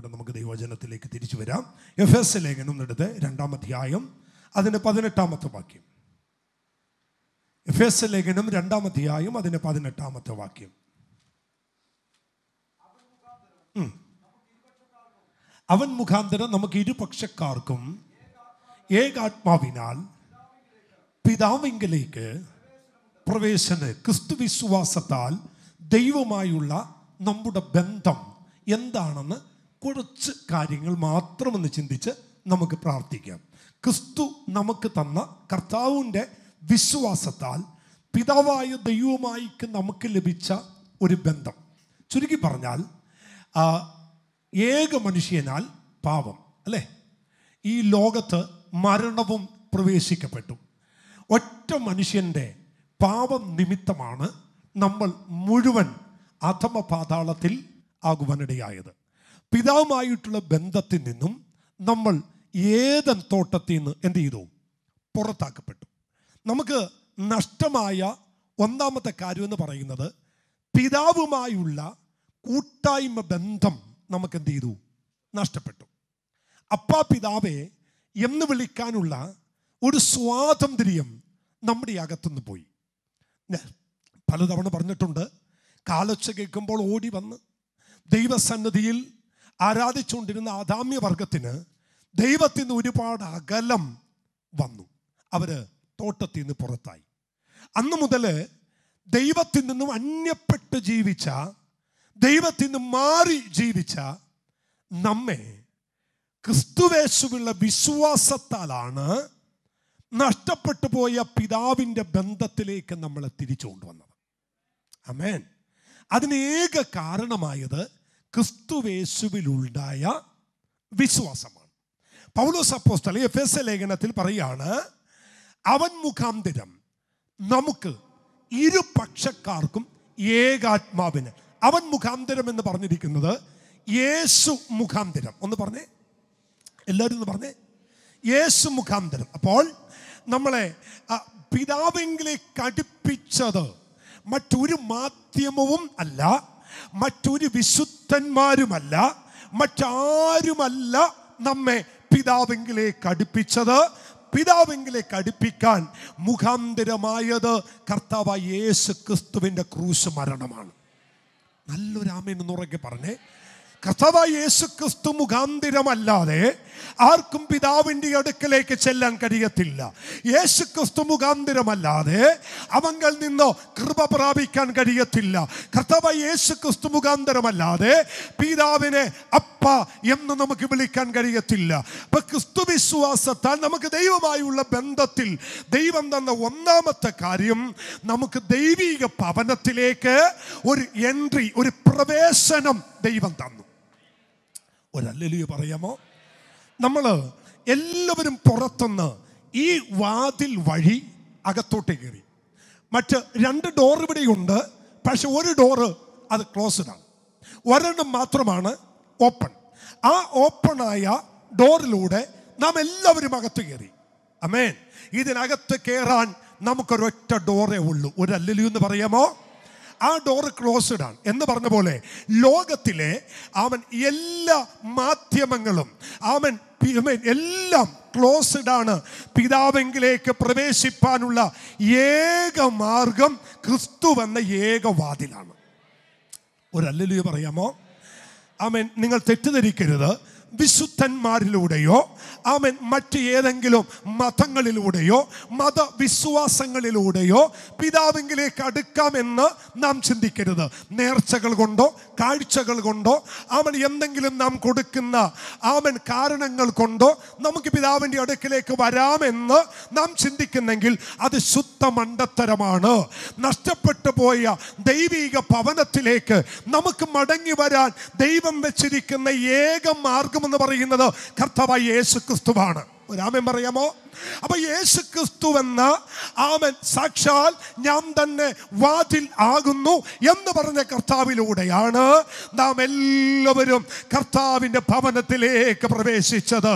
കൂടെ നമുക്ക് ദൈവവചനത്തിലേക്ക് തിരിച്ചു വരാം എഫ് എസ് ലേഖനം എടുത്ത് രണ്ടാം അധ്യായം അതിൻ്റെ പതിനെട്ടാമത്തെ വാക്യം എഫ് എസ് ലേഖനം രണ്ടാം അധ്യായം അതിൻ്റെ പതിനെട്ടാമത്തെ വാക്യം അവൻ മുഖാന്തരം നമുക്ക് ഇരുപക്ഷക്കാർക്കും ഏകാത്മാവിനാൽ പിതാവിങ്കിലേക്ക് പ്രവേശന ക്രിസ്തു വിശ്വാസത്താൽ ദൈവമായുള്ള നമ്മുടെ ബന്ധം എന്താണെന്ന് കുറച്ച് കാര്യങ്ങൾ മാത്രമെന്ന് ചിന്തിച്ച് നമുക്ക് പ്രാർത്ഥിക്കാം ക്രിസ്തു നമുക്ക് തന്ന കർത്താവിൻ്റെ വിശ്വാസത്താൽ പിതാവായ ദൈവമായിക്ക് നമുക്ക് ലഭിച്ച ഒരു ബന്ധം ചുരുക്കി പറഞ്ഞാൽ ഏക മനുഷ്യനാൽ പാപം അല്ലേ ഈ ലോകത്ത് മരണവും പ്രവേശിക്കപ്പെട്ടു ഒറ്റ മനുഷ്യൻ്റെ പാപം നിമിത്തമാണ് നമ്മൾ മുഴുവൻ അധമ പാതാളത്തിൽ ആകുവാനിടയായത് പിതാവുമായിട്ടുള്ള ബന്ധത്തിൽ നിന്നും നമ്മൾ ഏതൻ തോട്ടത്തിൽ നിന്ന് എന്ത് ചെയ്തു പുറത്താക്കപ്പെട്ടു നമുക്ക് നഷ്ടമായ ഒന്നാമത്തെ കാര്യം എന്ന് പറയുന്നത് പിതാവുമായുള്ള കൂട്ടായ്മ ബന്ധം നമുക്ക് എന്ത് ചെയ്തു നഷ്ടപ്പെട്ടു അപ്പാ പിതാവെ എന്ന് വിളിക്കാനുള്ള ഒരു സ്വാതന്ത്ര്യം നമ്മുടെ അകത്തുനിന്ന് പോയി പലതവണ പറഞ്ഞിട്ടുണ്ട് കാലൊച്ച കേൾക്കുമ്പോൾ ഓടി വന്ന് ദൈവസന്നദ്ധിയിൽ ആരാധിച്ചുകൊണ്ടിരുന്ന ആദാമ്യ വർഗത്തിന് ദൈവത്തിൽ നിന്ന് ഒരുപാട് അകലം വന്നു അവർ തോട്ടത്തിൽ നിന്ന് പുറത്തായി അന്നു മുതൽ ദൈവത്തിൽ നിന്നും അന്യപ്പെട്ട് ജീവിച്ച ദൈവത്തിൽ നിന്ന് മാറി ജീവിച്ച നമ്മെ ക്രിസ്തുവേശുവിലുള്ള വിശ്വാസത്താലാണ് നഷ്ടപ്പെട്ടു പോയ പിതാവിൻ്റെ ബന്ധത്തിലേക്ക് നമ്മളെ തിരിച്ചു കൊണ്ടുവന്നത് അമേൻ അതിനേക കാരണമായത് ക്രിസ്തുവേശുവിലുണ്ടായ വിശ്വാസമാണ് പൗലോസ് അപ്പോസ്റ്റൽ എഫ് എസ് ലേഖനത്തിൽ പറയാണ് അവൻ മുഖാന്തരം നമുക്ക് ഇരുപക്ഷക്കാർക്കും ഏകാത്മാവിന് അവൻ മുഖാന്തരം എന്ന് പറഞ്ഞിരിക്കുന്നത് യേശു മുഖാന്തരം ഒന്ന് പറഞ്ഞേ എല്ലാവരും ഒന്ന് പറഞ്ഞേ യേശു മുഖാന്തരം അപ്പോൾ നമ്മളെ പിതാവെങ്കിലേക്ക് അടുപ്പിച്ചത് മറ്റൊരു മാധ്യമവും അല്ല മറ്റൊരു വിശുദ്ധന്മാരുമല്ല മറ്റാരുമല്ല നമ്മെ പിതാവെങ്കിലേക്ക് അടുപ്പിച്ചത് പിതാവെങ്കിലെ കടുപ്പിക്കാൻ മുഖാന്തരമായത് കർത്താവ് യേശു ക്രിസ്തുവിൻ്റെ ക്രൂശ് മരണമാണ് നല്ലൊരാമേൻ ഉറക്കെ പറഞ്ഞേ കർത്താവ് യേശു ക്രിസ്തു മുഖാന്തിരമല്ലാതെ ആർക്കും പിതാവിൻ്റെ അടുക്കലേക്ക് ചെല്ലാൻ കഴിയത്തില്ല യേശു ക്രിസ്തു മുഖാന്തിരമല്ലാതെ അവങ്കൽ നിന്നോ കൃപ പ്രാപിക്കാൻ കഴിയത്തില്ല കർത്താവ് യേശു ക്രിസ്തു മുഖാന്തരമല്ലാതെ പിതാവിനെ അപ്പ എന്ന് നമുക്ക് വിളിക്കാൻ കഴിയത്തില്ല അപ്പൊ ക്രിസ്തു വിശ്വാസത്താൽ നമുക്ക് ദൈവമായുള്ള ബന്ധത്തിൽ ദൈവം തന്ന ഒന്നാമത്തെ കാര്യം നമുക്ക് ദൈവീക ഭവനത്തിലേക്ക് ഒരു എൻട്രി ഒരു പ്രവേശനം ദൈവം തന്നു ഒരല്ലെലിയ പറയാമോ നമ്മൾ എല്ലാവരും പുറത്തുനിന്ന് ഈ വാതിൽ വഴി അകത്തോട്ട് കയറി മറ്റ് രണ്ട് ഡോർ ഇവിടെയുണ്ട് പക്ഷെ ഒരു ഡോറ് അത് ക്ലോസ്ഡ് ആണ് ഒരെണ്ണം മാത്രമാണ് ഓപ്പൺ ആ ഓപ്പണായ ഡോറിലൂടെ നാം എല്ലാവരും അകത്ത് കയറി അമേൻ ഇതിനകത്ത് കയറാൻ നമുക്കൊരൊറ്റ ഡോറേ ഉള്ളൂ ഒരു എന്ന് പറയാമോ ആ ഡോറ് ക്ലോസ്ഡ് ആണ് എന്ന് പറഞ്ഞ പോലെ ലോകത്തിലെ അവൻ എല്ലാ മാധ്യമങ്ങളും അവൻ എല്ലാം ക്ലോസ്ഡ് ആണ് പിതാവെങ്കിലേക്ക് പ്രവേശിപ്പാനുള്ള ഏക മാർഗം ക്രിസ്തു വന്ന ഏക വാതിലാണ് ഒരു പറയാമോ ആമൻ നിങ്ങൾ തെറ്റിദ്ധരിക്കരുത് വിശുദ്ധന്മാരിലൂടെയോ അവൻ മറ്റ് ഏതെങ്കിലും മതങ്ങളിലൂടെയോ മതവിശ്വാസങ്ങളിലൂടെയോ പിതാവിങ്കിലേക്ക് അടുക്കാമെന്ന് നാം ചിന്തിക്കരുത് നേർച്ചകൾ കൊണ്ടോ കാഴ്ചകൾ കൊണ്ടോ അവൻ എന്തെങ്കിലും നാം കൊടുക്കുന്ന അവൻ കാരണങ്ങൾ കൊണ്ടോ നമുക്ക് പിതാവിൻ്റെ അടുക്കിലേക്ക് വരാമെന്ന് നാം ചിന്തിക്കുന്നെങ്കിൽ അത് ശുദ്ധ മണ്ടത്തരമാണ് നഷ്ടപ്പെട്ടു പോയ ദൈവിക ഭവനത്തിലേക്ക് നമുക്ക് മടങ്ങി വരാൻ ദൈവം വെച്ചിരിക്കുന്ന ഏക മാർഗം നൽകുമെന്ന് പറയുന്നത് കർത്താവായി യേശു ക്രിസ്തുവാണ് ഒരാമ്യം പറയാമോ അപ്പൊ യേശു ക്രിസ്തു എന്ന ആമൻ സാക്ഷാൽ ഞാൻ തന്നെ വാതിൽ ആകുന്നു എന്ന് പറഞ്ഞ കർത്താവിലൂടെയാണ് നാം എല്ലാവരും കർത്താവിൻ്റെ ഭവനത്തിലേക്ക് പ്രവേശിച്ചത്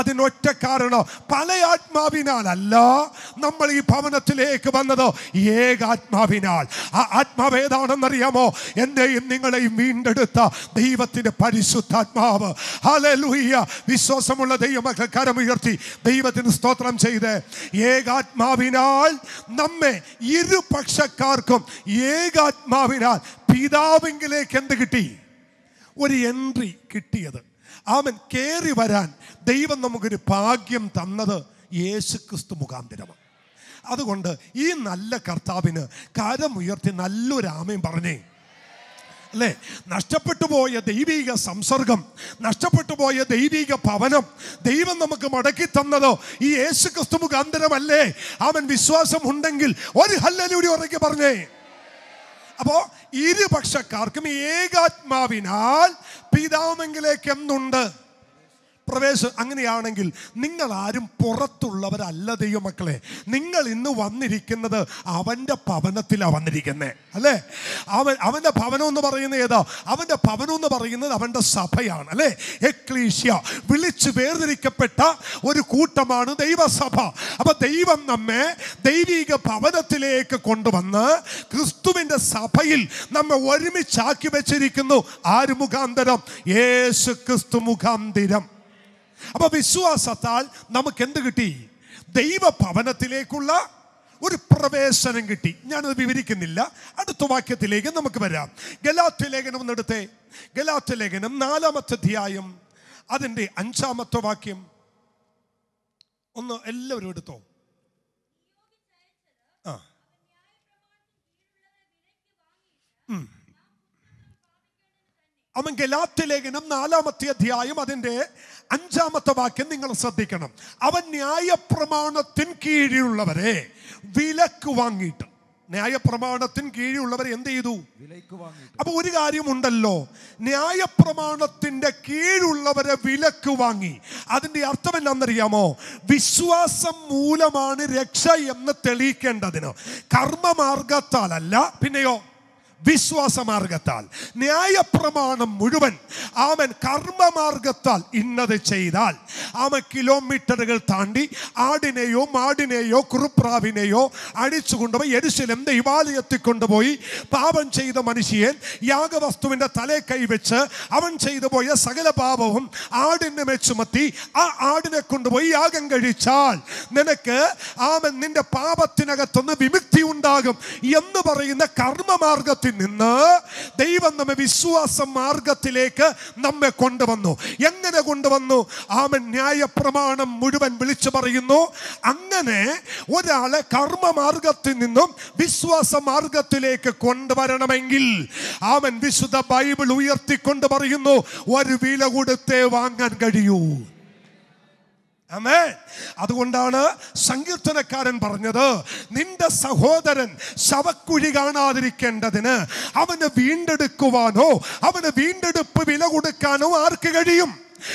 അതിനൊറ്റ കാരണം പല ആത്മാവിനാലല്ല നമ്മൾ ഈ ഭവനത്തിലേക്ക് വന്നത് ഏക ആത്മാവിനാൽ ആ ആത്മാവ് ഏതാണെന്നറിയാമോ എന്നെയും നിങ്ങളെയും വീണ്ടെടുത്ത ദൈവത്തിൻ്റെ പരിശുദ്ധാത്മാവ് ഹലലുയ്യ വിശ്വാസമുള്ള ദൈവമക്കൾ കരമുയർത്തി ദൈവത്തിന് സ്തോത്രം അടയാളം ചെയ്ത് ഏകാത്മാവിനാൽ നമ്മെ ഇരുപക്ഷക്കാർക്കും ഏകാത്മാവിനാൽ പിതാവിങ്കിലേക്ക് എന്ത് കിട്ടി ഒരു എൻട്രി കിട്ടിയത് അവൻ കയറി വരാൻ ദൈവം നമുക്കൊരു ഭാഗ്യം തന്നത് യേശുക്രിസ്തു മുഖാന്തരമാണ് അതുകൊണ്ട് ഈ നല്ല കർത്താവിന് കരമുയർത്തി നല്ലൊരു ആമയും പറഞ്ഞേ അല്ലേ നഷ്ടപ്പെട്ടു പോയ ദൈവിക സംസർഗം നഷ്ടപ്പെട്ടു പോയ ദൈവിക ഭവനം ദൈവം നമുക്ക് മടക്കി തന്നതോ ഈ യേശു ക്രിസ്തു മുഖാന്തരമല്ലേ അവൻ വിശ്വാസം ഉണ്ടെങ്കിൽ ഒരു ഹല്ലലൂരി ഉറക്കി പറഞ്ഞേ അപ്പോൾ ഇരുപക്ഷക്കാർക്കും ഏകാത്മാവിനാൽ പിതാമെങ്കിലേക്ക് എന്തുണ്ട് പ്രവേശം അങ്ങനെയാണെങ്കിൽ നിങ്ങൾ ആരും പുറത്തുള്ളവരല്ല ദൈവമക്കളെ നിങ്ങൾ ഇന്ന് വന്നിരിക്കുന്നത് അവൻ്റെ ഭവനത്തിലാണ് വന്നിരിക്കുന്നത് അല്ലേ അവൻ അവൻ്റെ ഭവനം എന്ന് പറയുന്നത് ഏതാ അവൻ്റെ ഭവനം എന്ന് പറയുന്നത് അവൻ്റെ സഭയാണ് അല്ലേ എക്ലീഷ്യ വിളിച്ചു വേർതിരിക്കപ്പെട്ട ഒരു കൂട്ടമാണ് ദൈവസഭ അപ്പൊ ദൈവം നമ്മെ ദൈവിക ഭവനത്തിലേക്ക് കൊണ്ടുവന്ന് ക്രിസ്തുവിൻ്റെ സഭയിൽ നമ്മെ ഒരുമിച്ചാക്കി വെച്ചിരിക്കുന്നു ആര് മുഖാന്തരം യേശു ക്രിസ്തു മുഖാന്തരം അപ്പൊ വിശ്വാസത്താൽ നമുക്ക് എന്ത് കിട്ടി ദൈവ ഭവനത്തിലേക്കുള്ള ഒരു പ്രവേശനം കിട്ടി ഞാനത് വിവരിക്കുന്നില്ല അടുത്ത വാക്യത്തിലേക്ക് നമുക്ക് വരാം ഗലാത്ത് ലേഖനം ഒന്ന് എടുത്തേ ഗലാത്ത് ലേഖനം നാലാമത്തെ അധ്യായം അതിൻ്റെ അഞ്ചാമത്തെ വാക്യം ഒന്ന് എല്ലാവരും എടുത്തോ ആ അവൻ ഗലാത്ത് ലേഖനം നാലാമത്തെ അധ്യായം അതിൻ്റെ അഞ്ചാമത്തെ വാക്യം നിങ്ങൾ ശ്രദ്ധിക്കണം അവൻ ന്യായപ്രമാണത്തിൻ കീഴിലുള്ളവരെ വിലക്ക് വാങ്ങിയിട്ട് ന്യായപ്രമാണത്തിൻ കീഴിലുള്ളവർ എന്ത് ചെയ്തു അപ്പൊ ഒരു കാര്യമുണ്ടല്ലോ ന്യായപ്രമാണത്തിന്റെ കീഴുള്ളവരെ വിലക്ക് വാങ്ങി അതിന്റെ അർത്ഥം എന്താണെന്നറിയാമോ വിശ്വാസം മൂലമാണ് രക്ഷ എന്ന് തെളിയിക്കേണ്ടതിന് കർമ്മമാർഗത്താലല്ല പിന്നെയോ വിശ്വാസമാർഗത്താൽ ന്യായപ്രമാണം മുഴുവൻ ആമൻ കർമ്മമാർഗത്താൽ ഇന്നത് ചെയ്താൽ ആമ കിലോമീറ്ററുകൾ താണ്ടി ആടിനെയോ മാടിനെയോ കുറുപ്രാവിനെയോ അടിച്ചു കൊണ്ടുപോയി എരിശിലം ദൈവാലയത്തിൽ കൊണ്ടുപോയി പാപം ചെയ്ത മനുഷ്യൻ യാഗവസ്തുവിൻ്റെ തലേ കൈവച്ച് അവൻ ചെയ്തു പോയ സകല പാപവും ആടിനെ മെച്ചുമത്തി ആ ആടിനെ കൊണ്ടുപോയി യാഗം കഴിച്ചാൽ നിനക്ക് ആമൻ നിന്റെ പാപത്തിനകത്തൊന്ന് വിമുക്തി ഉണ്ടാകും എന്ന് പറയുന്ന കർമ്മമാർഗത്തിൽ മാറ്റി നിന്ന് ദൈവം നമ്മെ വിശ്വാസ മാർഗത്തിലേക്ക് നമ്മെ കൊണ്ടുവന്നു എങ്ങനെ കൊണ്ടുവന്നു ആമൻ ന്യായ പ്രമാണം മുഴുവൻ വിളിച്ചു പറയുന്നു അങ്ങനെ ഒരാളെ മാർഗത്തിൽ നിന്നും വിശ്വാസ മാർഗത്തിലേക്ക് കൊണ്ടുവരണമെങ്കിൽ ആമൻ വിശുദ്ധ ബൈബിൾ ഉയർത്തിക്കൊണ്ട് പറയുന്നു ഒരു വില കൊടുത്തേ വാങ്ങാൻ കഴിയൂ അമേ അതുകൊണ്ടാണ് സങ്കീർത്തനക്കാരൻ പറഞ്ഞത് നിന്റെ സഹോദരൻ ശവക്കുഴി കാണാതിരിക്കേണ്ടതിന് അവന് വീണ്ടെടുക്കുവാനോ അവന് വീണ്ടെടുപ്പ് വില കൊടുക്കാനോ ആർക്ക് കഴിയും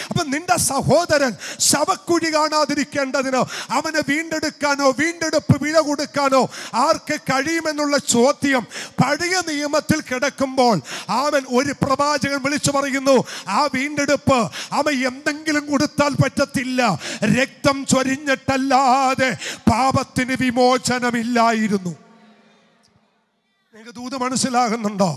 അപ്പൊ നിന്റെ സഹോദരൻ ശവക്കുഴി കാണാതിരിക്കേണ്ടതിനോ അവന് വീണ്ടെടുക്കാനോ വീണ്ടെടുപ്പ് വിഴ കൊടുക്കാനോ ആർക്ക് കഴിയുമെന്നുള്ള ചോദ്യം പഴയ നിയമത്തിൽ കിടക്കുമ്പോൾ അവൻ ഒരു പ്രവാചകൻ വിളിച്ചു പറയുന്നു ആ വീണ്ടെടുപ്പ് അവൻ എന്തെങ്കിലും കൊടുത്താൽ പറ്റത്തില്ല രക്തം ചൊരിഞ്ഞിട്ടല്ലാതെ പാപത്തിന് വിമോചനമില്ലായിരുന്നു നിങ്ങൾക്ക് ദൂത് മനസ്സിലാകുന്നുണ്ടോ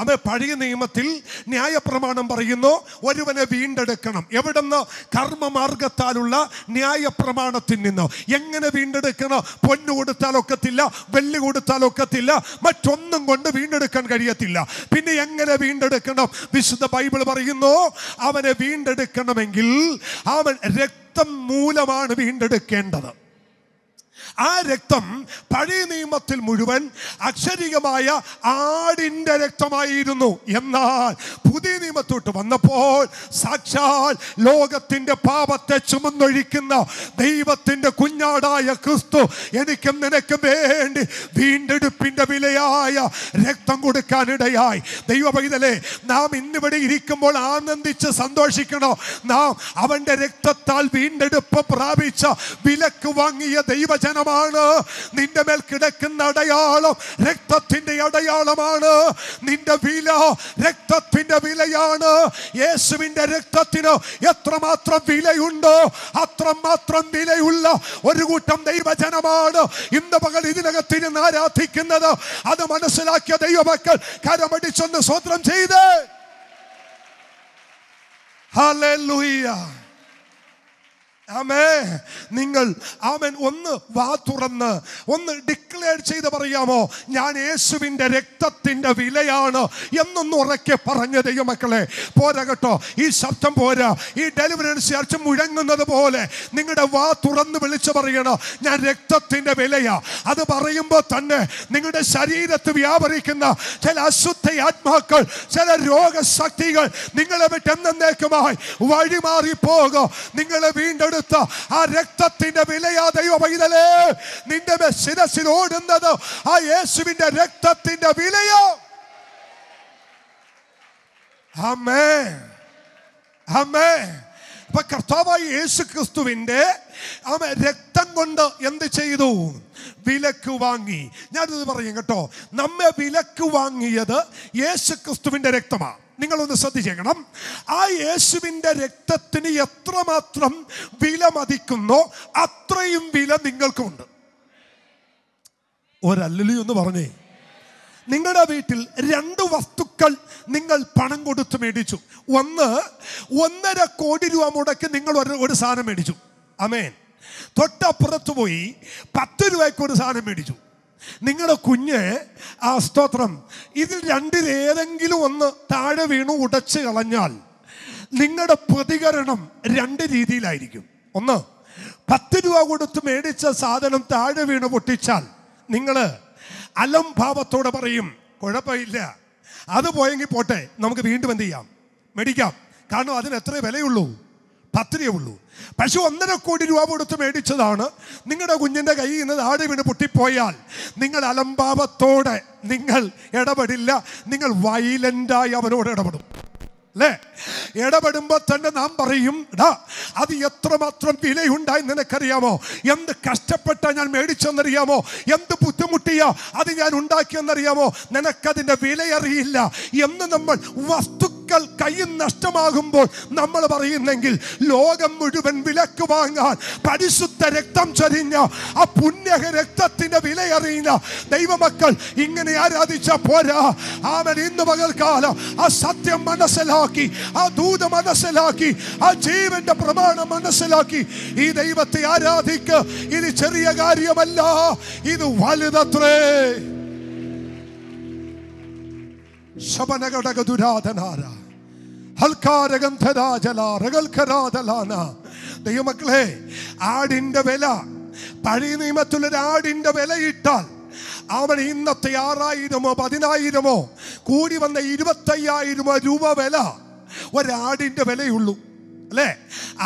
അത് പഴയ നിയമത്തിൽ ന്യായപ്രമാണം പറയുന്നു ഒരുവനെ വീണ്ടെടുക്കണം എവിടുന്ന് കർമ്മമാർഗത്താലുള്ള ന്യായപ്രമാണത്തിൽ നിന്നോ എങ്ങനെ വീണ്ടെടുക്കണോ പൊന്നു കൊടുത്താൽ ഒക്കത്തില്ല വെള്ളി കൊടുത്താൽ ഒക്കത്തില്ല മറ്റൊന്നും കൊണ്ട് വീണ്ടെടുക്കാൻ കഴിയത്തില്ല പിന്നെ എങ്ങനെ വീണ്ടെടുക്കണം വിശുദ്ധ ബൈബിൾ പറയുന്നു അവനെ വീണ്ടെടുക്കണമെങ്കിൽ അവൻ രക്തം മൂലമാണ് വീണ്ടെടുക്കേണ്ടത് ആ രക്തം പഴയ നിയമത്തിൽ മുഴുവൻ അക്ഷരികമായ ആടിൻ്റെ രക്തമായിരുന്നു എന്നാൽ പുതിയ നിയമത്തോട്ട് വന്നപ്പോൾ സാക്ഷാൽ ലോകത്തിൻ്റെ പാപത്തെ ചുമന്നൊഴിക്കുന്ന ദൈവത്തിൻ്റെ കുഞ്ഞാടായ ക്രിസ്തു എനിക്കും നിനക്കും വേണ്ടി വീണ്ടെടുപ്പിൻ്റെ വിലയായ രക്തം കൊടുക്കാനിടയായി ദൈവ പൈതലേ നാം ഇന്നിവിടെ ഇരിക്കുമ്പോൾ ആനന്ദിച്ച് സന്തോഷിക്കണോ നാം അവൻ്റെ രക്തത്താൽ വീണ്ടെടുപ്പ് പ്രാപിച്ച വിലക്ക് വാങ്ങിയ ദൈവജനം അടയാളമാണ് നിന്റെ മേൽ കിടക്കുന്ന അടയാളം രക്തത്തിന്റെ അടയാളമാണ് നിന്റെ വില രക്തത്തിന്റെ വിലയാണ് യേശുവിന്റെ രക്തത്തിന് എത്രമാത്രം വിലയുണ്ടോ അത്രമാത്രം വിലയുള്ള ഒരു കൂട്ടം ദൈവജനമാണ് ഇന്ന് പകൽ ഇതിനകത്തിരുന്ന് ആരാധിക്കുന്നത് അത് മനസ്സിലാക്കിയ ദൈവമക്കൾ കരമടിച്ചൊന്ന് സ്വത്രം ചെയ്ത് Hallelujah. ആമേ നിങ്ങൾ ആമൻ ഒന്ന് വാ തുറന്ന് ഒന്ന് ഡിക്ലെയർ ചെയ്ത് പറയാമോ ഞാൻ യേശുവിൻ്റെ രക്തത്തിൻ്റെ വിലയാണ് എന്നൊന്ന് ഉറക്കെ പറഞ്ഞ ദൈവമക്കളെ പോരാ കേട്ടോ ഈ ശബ്ദം പോരാ ഈ ഡെലിവറൻസ് ചർച്ച മുഴങ്ങുന്നത് പോലെ നിങ്ങളുടെ വാ തുറന്ന് വിളിച്ചു പറയണം ഞാൻ രക്തത്തിൻ്റെ വിലയാ അത് പറയുമ്പോൾ തന്നെ നിങ്ങളുടെ ശരീരത്ത് വ്യാപരിക്കുന്ന ചില അശുദ്ധ ആത്മാക്കൾ ചില രോഗശക്തികൾ നിങ്ങളെ വിട്ട് എന്നേക്കുമായി വഴിമാറി പോകും നിങ്ങളെ വീണ്ടെടുക്കും എടുത്ത ആ രക്തത്തിന്റെ വിലയാ ദൈവമൈതലേ നിന്റെ ശിരസിൽ ഓടുന്നത് ആ യേശുവിന്റെ രക്തത്തിന്റെ വിലയോ അമ്മേ അമ്മേ അപ്പൊ കർത്താവായ യേശു ക്രിസ്തുവിൻ്റെ അവൻ രക്തം കൊണ്ട് എന്ത് ചെയ്തു വിലക്ക് വാങ്ങി ഞാനിത് പറയും കേട്ടോ നമ്മെ വിലക്ക് വാങ്ങിയത് യേശു ക്രിസ്തുവിന്റെ രക്തമാണ് നിങ്ങളൊന്ന് ശ്രദ്ധിച്ചേക്കണം ആ യേശുവിൻ്റെ രക്തത്തിന് എത്രമാത്രം വില മതിക്കുന്നോ അത്രയും വില നിങ്ങൾക്കുമുണ്ട് ഒരല്ലലി എന്ന് പറഞ്ഞേ നിങ്ങളുടെ വീട്ടിൽ രണ്ട് വസ്തുക്കൾ നിങ്ങൾ പണം കൊടുത്ത് മേടിച്ചു ഒന്ന് ഒന്നര കോടി രൂപ മുടക്കി നിങ്ങൾ ഒരു ഒരു സാധനം മേടിച്ചു അമേൻ തൊട്ടപ്പുറത്ത് പോയി പത്ത് രൂപയ്ക്ക് ഒരു സാധനം മേടിച്ചു നിങ്ങളുടെ കുഞ്ഞ് ആ സ്തോത്രം ഇതിൽ രണ്ടിൽ ഏതെങ്കിലും ഒന്ന് താഴെ വീണു ഉടച്ചു കളഞ്ഞാൽ നിങ്ങളുടെ പ്രതികരണം രണ്ട് രീതിയിലായിരിക്കും ഒന്ന് പത്ത് രൂപ കൊടുത്ത് മേടിച്ച സാധനം താഴെ വീണ് പൊട്ടിച്ചാൽ നിങ്ങൾ അലംഭാവത്തോടെ പറയും കുഴപ്പമില്ല അത് പോയെങ്കിൽ പോട്ടെ നമുക്ക് വീണ്ടും എന്ത് ചെയ്യാം മേടിക്കാം കാരണം അതിന് എത്രേ വിലയുള്ളൂ പത്ത് ഉള്ളൂ പക്ഷെ ഒന്നര കോടി രൂപ കൊടുത്ത് മേടിച്ചതാണ് നിങ്ങളുടെ കുഞ്ഞിൻ്റെ കയ്യിൽ നിന്ന് ആട് വീണ് പൊട്ടിപ്പോയാൽ നിങ്ങൾ അലംഭാവത്തോടെ നിങ്ങൾ ഇടപെടില്ല നിങ്ങൾ വൈലൻ്റായി അവനോട് ഇടപെടും അല്ലേ ഇടപെടുമ്പോൾ തന്നെ നാം പറയും ഡാ അത് എത്രമാത്രം വിലയുണ്ടായി നിനക്കറിയാമോ എന്ത് കഷ്ടപ്പെട്ട ഞാൻ മേടിച്ചെന്നറിയാമോ എന്ത് ബുദ്ധിമുട്ടിയാ അത് ഞാൻ ഉണ്ടാക്കിയെന്നറിയാമോ നിനക്കതിൻ്റെ വിലയറിയില്ല എന്ന് നമ്മൾ വസ്തു വസ്തുക്കൾ കൈ നഷ്ടമാകുമ്പോൾ നമ്മൾ പറയുന്നെങ്കിൽ ലോകം മുഴുവൻ വിലക്ക് വാങ്ങാൻ പരിശുദ്ധ രക്തം ചൊരിഞ്ഞ ആ പുണ്യക രക്തത്തിന്റെ വിലയറിയുന്ന ദൈവമക്കൾ ഇങ്ങനെ ആരാധിച്ച പോരാ അവൻ ഇന്ന് പകൽക്കാലം ആ സത്യം മനസ്സിലാക്കി ആ ദൂത മനസ്സിലാക്കി ആ ജീവന്റെ പ്രമാണം മനസ്സിലാക്കി ഈ ദൈവത്തെ ആരാധിക്ക് ഇത് ചെറിയ കാര്യമല്ല ഇത് വലുതത്രേ ശപനകടകദുരാധനാര ദൈവമക്കളെ ആടിന്റെ വില പഴയ നിയമത്തിലൊരു ആടിന്റെ വിലയിട്ടാൽ അവൻ ഇന്നത്തെ ആറായിരമോ പതിനായിരമോ കൂടി വന്ന ഇരുപത്തയ്യായിരമോ രൂപ വില ഒരാടിന്റെ വിലയുള്ളൂ അല്ലേ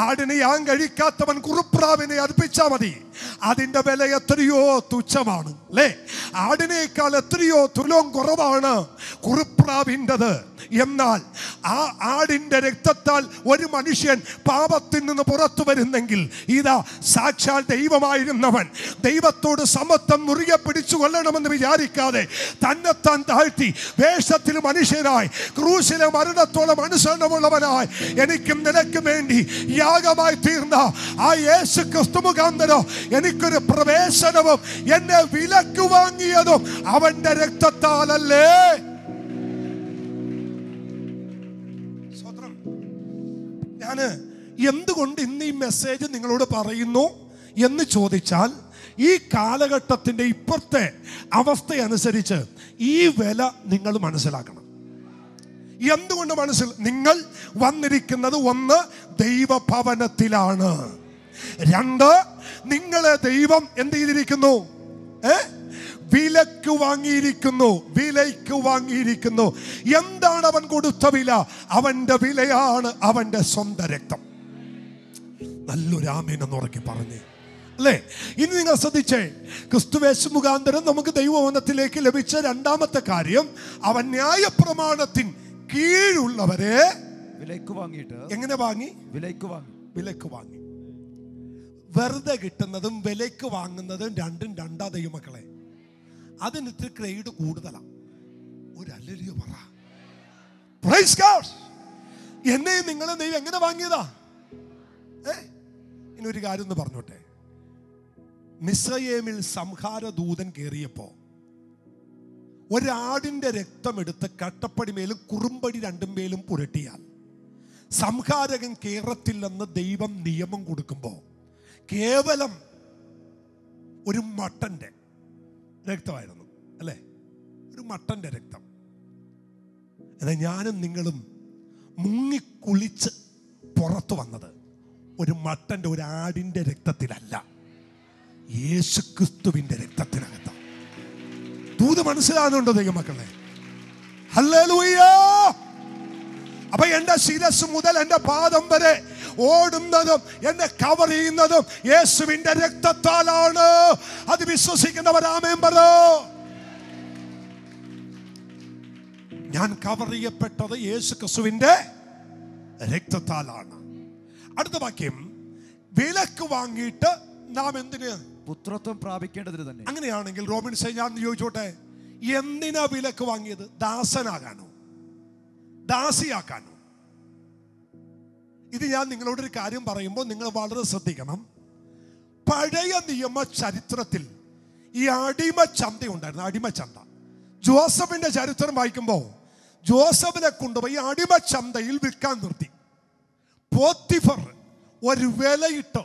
ആടിനെ ഞാൻ കഴിക്കാത്തവൻ കുറുപ്രാവിനെ അർപ്പിച്ചാൽ മതി അതിൻ്റെ വില എത്രയോ തുച്ഛമാണ് അല്ലേ ആടിനേക്കാൾ എത്രയോ തുലോം കുറവാണ് കുറുപ്രാവിൻ്റെത് എന്നാൽ ആ ആടിൻ്റെ രക്തത്താൽ ഒരു മനുഷ്യൻ പാപത്തിൽ നിന്ന് പുറത്തു വരുന്നെങ്കിൽ ഇതാ സാക്ഷാൽ ദൈവമായിരുന്നവൻ ദൈവത്തോട് സമത്വം മുറുകെ പിടിച്ചു കൊള്ളണമെന്ന് വിചാരിക്കാതെ തന്നെത്താൻ താഴ്ത്തി വേഷത്തിൽ മനുഷ്യനായി ക്രൂശിലെ മരണത്തോളം അനുസരണമുള്ളവനായി എനിക്കും നിനക്കും വേണ്ടി യാഗമായി തീർന്ന ആ യേശു ക്രിസ്തു മുഖാന്തരം എനിക്കൊരു പ്രവേശനവും എന്നെ വിലക്ക് വാങ്ങിയതും അവന്റെ രക്തത്താലല്ലേ ഞാന് എന്തുകൊണ്ട് ഇന്ന് ഈ മെസ്സേജ് നിങ്ങളോട് പറയുന്നു എന്ന് ചോദിച്ചാൽ ഈ കാലഘട്ടത്തിൻ്റെ ഇപ്പോഴത്തെ അവസ്ഥ അനുസരിച്ച് ഈ വില നിങ്ങൾ മനസ്സിലാക്കണം എന്തുകൊണ്ട് മനസ്സിൽ നിങ്ങൾ വന്നിരിക്കുന്നത് ഒന്ന് ദൈവഭവനത്തിലാണ് രണ്ട് നിങ്ങളെ ദൈവം എന്ത് ചെയ്തിരിക്കുന്നു ഏ വിലക്ക് വാങ്ങിയിരിക്കുന്നു വിലയ്ക്ക് വാങ്ങിയിരിക്കുന്നു എന്താണ് അവൻ കൊടുത്ത വില അവന്റെ വിലയാണ് അവന്റെ സ്വന്തം രക്തം നല്ലൊരു ആമീനെന്ന് ഉറക്കി പറഞ്ഞു അല്ലേ ഇനി നിങ്ങൾ ശ്രദ്ധിച്ചേ ക്രിസ്തുവേശ് മുഖാന്തരം നമുക്ക് ദൈവവനത്തിലേക്ക് ലഭിച്ച രണ്ടാമത്തെ കാര്യം അവൻ ന്യായപ്രമാണത്തിൻ കീഴുള്ളവരെ വിലക്ക് വാങ്ങിയിട്ട് എങ്ങനെ വാങ്ങി വിലക്ക് വാങ്ങി വിലക്ക് വാങ്ങി വെറുതെ കിട്ടുന്നതും വിലയ്ക്ക് വാങ്ങുന്നതും രണ്ടും രണ്ടാ ദൈവമക്കളെ അതിന് ഇത്തിരി ക്രേഡ് കൂടുതലാണ് ഒരു പറ എന്നെ നിങ്ങളെ ദൈവം എങ്ങനെ വാങ്ങിയതാ ഏ കാര്യം ഒന്ന് പറഞ്ഞോട്ടെ മിസ്രയേമിൽ സംഹാരദൂതൻ കയറിയപ്പോ ഒരാടിന്റെ രക്തമെടുത്ത് മേലും കുറുമ്പടി രണ്ടുമേലും പുരട്ടിയാൽ സംഹാരകൻ കേറത്തില്ലെന്ന് ദൈവം നിയമം കൊടുക്കുമ്പോൾ കേവലം ഒരു മട്ടന്റെ രക്തമായിരുന്നു അല്ലേ ഒരു മട്ടന്റെ രക്തം എന്നാൽ ഞാനും നിങ്ങളും മുങ്ങിക്കുളിച്ച് പുറത്തു വന്നത് ഒരു മട്ടന്റെ ഒരു ആടിന്റെ രക്തത്തിലല്ല ക്രിസ്തുവിന്റെ രക്തത്തിനകത്ത തൂത് മനസ്സിലാകുന്നുണ്ടോ ദൈവമക്കളെ ഹലോ അപ്പൊ എന്റെ ശിരസ് മുതൽ എന്റെ പാദം വരെ ഓടുന്നതും എന്നെ കവർ ചെയ്യുന്നതും യേശുവിൻ്റെ രക്തത്താലാണ് അത് വിശ്വസിക്കുന്നവരാമേം പറോ ഞാൻ കവർ ചെയ്യപ്പെട്ടത് യേശു ക്രിസ്തുവിൻ്റെ രക്തത്താലാണ് അടുത്ത വാക്യം വിലക്ക് വാങ്ങിയിട്ട് നാം എന്തിന് പുത്രത്വം പ്രാപിക്കേണ്ടതിന് തന്നെ അങ്ങനെയാണെങ്കിൽ റോബിൻസ് ഞാൻ ചോദിച്ചോട്ടെ എന്തിനാ വിലക്ക് വാങ്ങിയത് ദാസനാകാനോ ദാസിയാക്കാനും ഇത് ഞാൻ നിങ്ങളോടൊരു കാര്യം പറയുമ്പോൾ നിങ്ങൾ വളരെ ശ്രദ്ധിക്കണം പഴയ നിയമ ചരിത്രത്തിൽ ഈ അടിമ ചന്ത ഉണ്ടായിരുന്നു അടിമ ചന്ത ജോസഫിന്റെ ചരിത്രം വായിക്കുമ്പോൾ ജോസഫിനെ കൊണ്ടുപോയി അടിമ ചന്തയിൽ വിൽക്കാൻ നിർത്തി പോത്തിഫർ ഒരു വിലയിട്ട്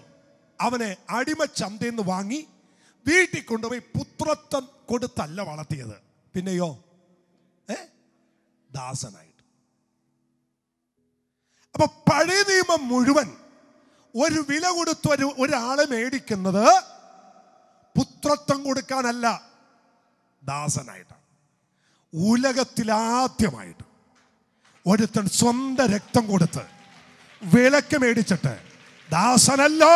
അവനെ അടിമ ചന്തയിൽ നിന്ന് വാങ്ങി വീട്ടിൽ കൊണ്ടുപോയി പുത്രത്വം കൊടുത്തല്ല വളർത്തിയത് പിന്നെയോ ഏ ദാസനായി അപ്പൊ പഴയ നിയമം മുഴുവൻ ഒരു വില കൊടുത്ത് ഒരു ഒരാളെ മേടിക്കുന്നത് പുത്രത്വം കൊടുക്കാനല്ല ദാസനായിട്ടാണ് ഉലകത്തിലാദ്യമായിട്ട് ഒരുത്തൻ സ്വന്തം രക്തം കൊടുത്ത് വിളക്ക് മേടിച്ചിട്ട് ദാസനല്ലോ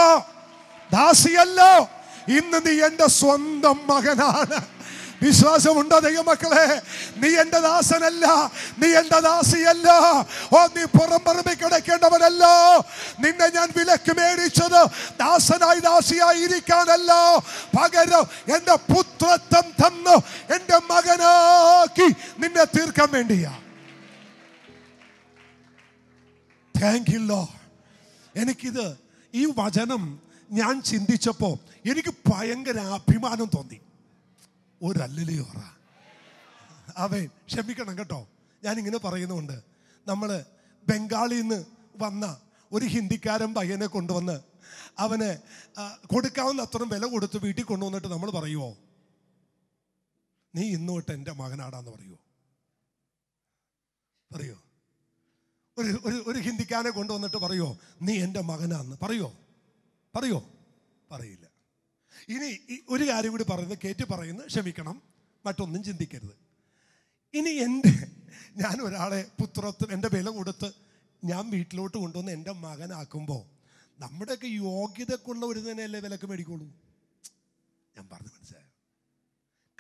ദാസിയല്ലോ ഇന്ന് നീ എൻ്റെ സ്വന്തം മകനാണ് വിശ്വാസമുണ്ടോ ദൈവമക്കളെ നീ എൻ്റെ ദാസനല്ല നീ എൻ്റെ ദാസിയല്ല ഓ നീ പുറം പറമ്പി കിടക്കേണ്ടവനല്ലോ നിന്നെ ഞാൻ വിലക്ക് മേടിച്ചത് ദാസനായി ദാസിയായി ഇരിക്കാനല്ല പകരം എൻ്റെ പുത്രത്വം തന്നു എൻ്റെ മകനാക്കി നിന്നെ തീർക്കാൻ വേണ്ടിയാ താങ്ക് യു ലോ എനിക്കിത് ഈ വചനം ഞാൻ ചിന്തിച്ചപ്പോൾ എനിക്ക് ഭയങ്കര അഭിമാനം തോന്നി ഒരല്ലിയോറ അവൻ ക്ഷമിക്കണം കേട്ടോ ഞാനിങ്ങനെ പറയുന്നുണ്ട് നമ്മൾ ബംഗാളിൽ നിന്ന് വന്ന ഒരു ഹിന്ദിക്കാരൻ പയ്യനെ കൊണ്ടുവന്ന് അവന് കൊടുക്കാവുന്ന അത്രയും വില കൊടുത്ത് വീട്ടിൽ കൊണ്ടുവന്നിട്ട് നമ്മൾ പറയുമോ നീ ഇന്ന് തൊട്ട് എൻ്റെ മകനാടാന്ന് പറയുമോ പറയോ ഒരു ഒരു ഒരു ഹിന്ദിക്കാരനെ കൊണ്ടുവന്നിട്ട് പറയുമോ നീ എൻ്റെ മകനാന്ന് പറയോ പറയോ പറയില്ല ഇനി ഒരു കാര്യം കൂടി പറയുന്നത് കേറ്റ് പറയുന്നു ക്ഷമിക്കണം മറ്റൊന്നും ചിന്തിക്കരുത് ഇനി എൻ്റെ ഞാൻ ഒരാളെ പുത്രത്വം എൻ്റെ വില കൊടുത്ത് ഞാൻ വീട്ടിലോട്ട് കൊണ്ടുവന്ന് എൻ്റെ മകനാക്കുമ്പോൾ നമ്മുടെയൊക്കെ യോഗ്യതക്കുള്ള ഒരു തന്നെയല്ലേ വിലക്ക് മേടിക്കുള്ളൂ ഞാൻ പറഞ്ഞു മനസ്സിലായോ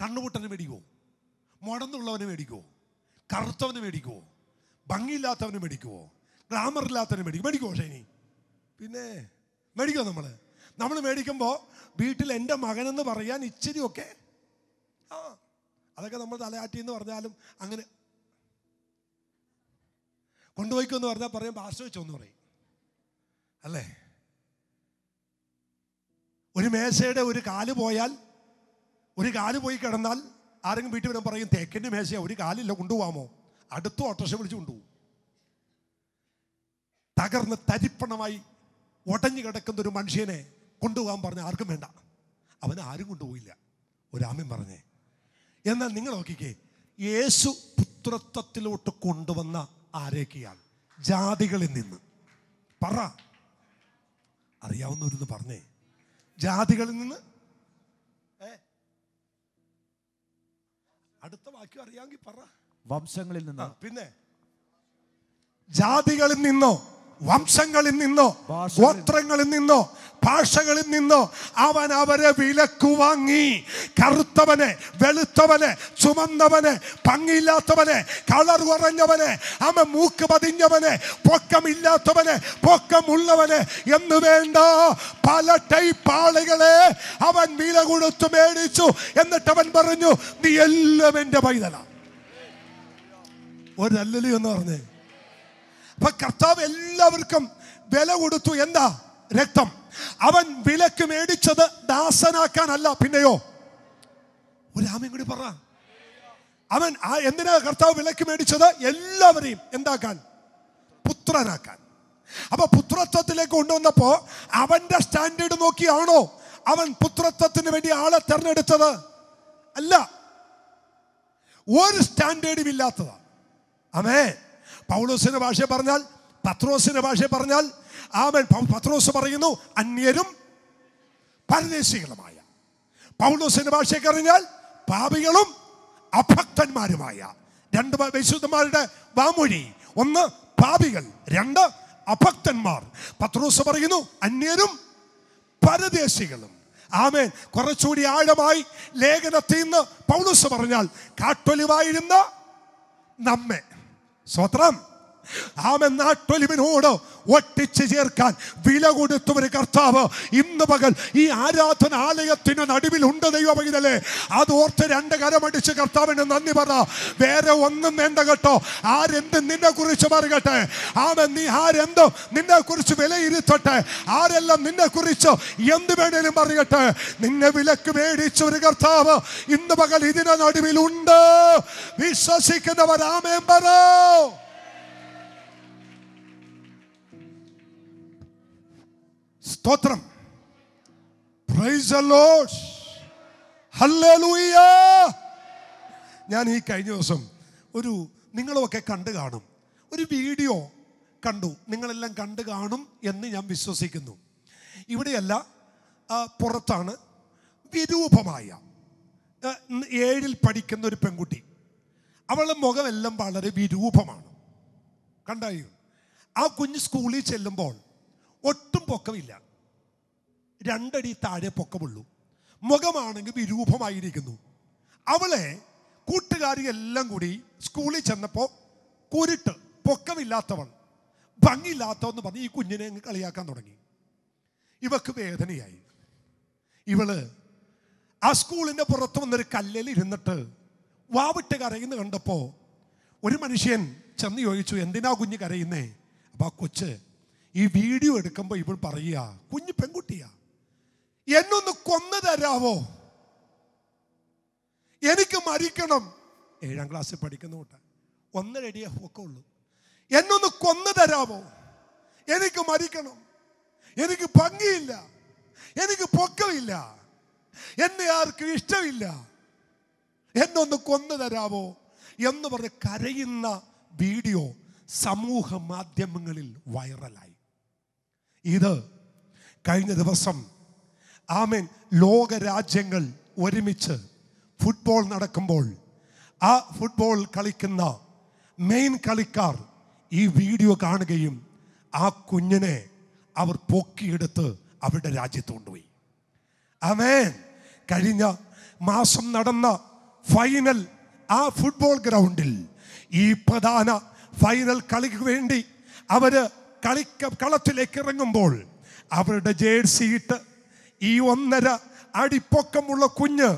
കണ്ണുപൊട്ടന് മേടിക്കുമോ മുടന്നുള്ളവന് മേടിക്കുമോ കറുത്തവന് മേടിക്കുമോ ഭംഗിയില്ലാത്തവന് മേടിക്കുമോ ഗ്ലാമറില്ലാത്തവന് മേടിക്കും മേടിക്കുമോ ഷൈനി പിന്നെ മേടിക്കുമോ നമ്മൾ നമ്മൾ മേടിക്കുമ്പോൾ വീട്ടിൽ എൻ്റെ മകനെന്ന് പറയാൻ ഇച്ചിരി ഒക്കെ ആ അതൊക്കെ നമ്മൾ തലയാറ്റി എന്ന് പറഞ്ഞാലും അങ്ങനെ കൊണ്ടുപോയിക്കുമെന്ന് പറഞ്ഞാൽ പറയും ഭാഷ വെച്ചോന്ന് പറയും അല്ലേ ഒരു മേശയുടെ ഒരു കാല് പോയാൽ ഒരു കാല് പോയി കിടന്നാൽ ആരെങ്കിലും വീട്ടിൽ വരാൻ പറയും തേക്കിൻ്റെ മേശയാണ് ഒരു കാലില്ല കൊണ്ടുപോകാമോ അടുത്ത ഓട്ടോഷം വിളിച്ച് കൊണ്ടുപോകും തകർന്ന് തരിപ്പണമായി ഒടഞ്ഞു കിടക്കുന്ന ഒരു മനുഷ്യനെ കൊണ്ടുപോകാൻ പറഞ്ഞ ആർക്കും വേണ്ട അവനെ ആരും കൊണ്ടുപോയില്ല ഒരാമൻ പറഞ്ഞേ എന്നാൽ നിങ്ങൾ നോക്കിക്കേ യേശു പുത്രത്വത്തിലോട്ട് കൊണ്ടുവന്ന ആരേക്കെയാണ് ജാതികളിൽ നിന്ന് പറ അറിയാവുന്നവരെന്ന് പറഞ്ഞേ ജാതികളിൽ നിന്ന് അടുത്ത വാക്യം അറിയാമെങ്കിൽ പറ വംശങ്ങളിൽ നിന്ന് പിന്നെ ജാതികളിൽ നിന്നോ വംശങ്ങളിൽ നിന്നോ ഗോത്രങ്ങളിൽ നിന്നോ ഭാഷകളിൽ നിന്നോ അവൻ അവരെ വിലക്കുവാങ്ങി വാങ്ങി കറുത്തവനെ വെളുത്തവനെ ചുമന്നവനെ ഭംഗിയില്ലാത്തവനെ കളർ കുറഞ്ഞവനെ അവൻ മൂക്ക് പതിഞ്ഞവനെ പൊക്കമില്ലാത്തവനെ പൊക്കമുള്ളവനെ എന്ന് വേണ്ട പല ടൈപ്പ് ആളുകളെ അവൻ വില കൊടുത്തു മേടിച്ചു എന്നിട്ട് അവൻ പറഞ്ഞു നീ എല്ലാം എൻ്റെ പൈതല ഒരു എന്ന് പറഞ്ഞേ അപ്പൊ കർത്താവ് എല്ലാവർക്കും വില കൊടുത്തു എന്താ രക്തം അവൻ വിലക്ക് മേടിച്ചത് ദാസനാക്കാനല്ല പിന്നെയോ ഒരു കൂടി പറ അവൻ ആ എന്തിനാ കർത്താവ് വിലക്ക് മേടിച്ചത് എല്ലാവരെയും എന്താക്കാൻ പുത്രനാക്കാൻ അപ്പൊ പുത്രത്വത്തിലേക്ക് കൊണ്ടുവന്നപ്പോ അവന്റെ സ്റ്റാൻഡേർഡ് നോക്കിയാണോ അവൻ പുത്രത്വത്തിന് വേണ്ടി ആളെ തെരഞ്ഞെടുത്തത് അല്ല ഒരു സ്റ്റാൻഡേർഡും ഇല്ലാത്തതാണ് അമേ പൗലോസിന്റെ ഭാഷ പറഞ്ഞാൽ പത്രോസിന്റെ ഭാഷ പറഞ്ഞാൽ ആമൻ പത്രോസ് പറയുന്നു അന്യരും പരദേശികളുമായ പൗലോസിന്റെ ഭാഷയൊക്കെ അറിഞ്ഞാൽ പാപികളും അഭക്തന്മാരുമായ രണ്ട് വിശുദ്ധന്മാരുടെ വാമൊഴി ഒന്ന് പാപികൾ രണ്ട് അഭക്തന്മാർ പത്രോസ് പറയുന്നു അന്യരും പരദേശികളും ആമേൻ കുറച്ചുകൂടി ആഴമായി ലേഖനത്തിൽ നിന്ന് പൗലൂസ് പറഞ്ഞാൽ കാട്ടൊലിവായിരുന്ന നമ്മെ സ്തോത്രം ആമൻ നാട്ടൊലിമിനോട് ഒട്ടിച്ചു ചേർക്കാൻ വില കൊടുത്ത ഒരു കർത്താവ് ഇന്ന് പകൽ ഈ ആരാധനാലയത്തിന് നടുവിലുണ്ട് ദൈവമൈതലേ അത് ഓർത്ത് രണ്ട് കരമടിച്ച് കർത്താവിന് നന്ദി പറ വേറെ ഒന്നും വേണ്ട കേട്ടോ ആരെന്ത് നിന്നെ കുറിച്ച് പറയട്ടെ ആമൻ നീ ആരെന്തോ നിന്നെ കുറിച്ച് വിലയിരുത്തട്ടെ ആരെല്ലാം നിന്നെ കുറിച്ച് എന്ത് വേണേലും പറയട്ടെ നിന്നെ വിലക്ക് മേടിച്ച ഒരു കർത്താവ് ഇന്ന് പകൽ ഇതിന് നടുവിലുണ്ട് വിശ്വസിക്കുന്നവരാമേം പറ സ്തോത്രം ഞാൻ ഈ കഴിഞ്ഞ ദിവസം ഒരു നിങ്ങളുമൊക്കെ കണ്ടു കാണും ഒരു വീഡിയോ കണ്ടു നിങ്ങളെല്ലാം കണ്ടു കാണും എന്ന് ഞാൻ വിശ്വസിക്കുന്നു ഇവിടെയല്ല പുറത്താണ് വിരൂപമായ ഏഴിൽ പഠിക്കുന്ന ഒരു പെൺകുട്ടി അവളുടെ മുഖമെല്ലാം വളരെ വിരൂപമാണ് കണ്ടായോ ആ കുഞ്ഞ് സ്കൂളിൽ ചെല്ലുമ്പോൾ ഒട്ടും പൊക്കമില്ല രണ്ടടി താഴെ പൊക്കമുള്ളൂ മുഖമാണെങ്കിൽ വിരൂപമായിരിക്കുന്നു അവളെ കൂട്ടുകാർ എല്ലാം കൂടി സ്കൂളിൽ ചെന്നപ്പോൾ കുരുട്ട് പൊക്കമില്ലാത്തവൾ ഭംഗിയില്ലാത്തവെന്ന് പറഞ്ഞ് ഈ കുഞ്ഞിനെ അങ്ങ് കളിയാക്കാൻ തുടങ്ങി ഇവക്ക് വേദനയായി ഇവള് ആ സ്കൂളിൻ്റെ പുറത്ത് വന്നൊരു കല്ലിൽ ഇരുന്നിട്ട് വാവിട്ട് കരയുന്ന കണ്ടപ്പോൾ ഒരു മനുഷ്യൻ ചെന്ന് ചോദിച്ചു എന്തിനാ കുഞ്ഞ് കരയുന്നേ അപ്പോൾ ആ കൊച്ച് ഈ വീഡിയോ എടുക്കുമ്പോൾ ഇവൾ പറയുക കുഞ്ഞു പെൺകുട്ടിയാ എന്നൊന്ന് കൊന്നു തരാവോ എനിക്ക് മരിക്കണം ഏഴാം ക്ലാസ്സിൽ പഠിക്കുന്ന കൂട്ട ഒന്നരടിയേ ഒക്കെ ഉള്ളു എന്നൊന്ന് കൊന്നു തരാവോ എനിക്ക് മരിക്കണം എനിക്ക് ഭംഗിയില്ല എനിക്ക് പൊക്കമില്ല എന്നെ ആർക്കും ഇഷ്ടമില്ല എന്നൊന്ന് കൊന്നു തരാവോ എന്ന് പറഞ്ഞ് കരയുന്ന വീഡിയോ സമൂഹ മാധ്യമങ്ങളിൽ വൈറലായി ഇത് കഴിഞ്ഞ ദിവസം ആമേൻ ലോകരാജ്യങ്ങൾ ഒരുമിച്ച് ഫുട്ബോൾ നടക്കുമ്പോൾ ആ ഫുട്ബോൾ കളിക്കുന്ന മെയിൻ കളിക്കാർ ഈ വീഡിയോ കാണുകയും ആ കുഞ്ഞിനെ അവർ പൊക്കിയെടുത്ത് അവരുടെ രാജ്യത്ത് കൊണ്ടുപോയി ആമേൻ കഴിഞ്ഞ മാസം നടന്ന ഫൈനൽ ആ ഫുട്ബോൾ ഗ്രൗണ്ടിൽ ഈ പ്രധാന ഫൈനൽ കളിക്ക് വേണ്ടി അവര് കളിക്ക കളത്തിലേക്ക് ഇറങ്ങുമ്പോൾ അവരുടെ ജേഴ്സി ഇട്ട് ഈ ഒന്നര അടിപ്പൊക്കമുള്ള കുഞ്ഞ്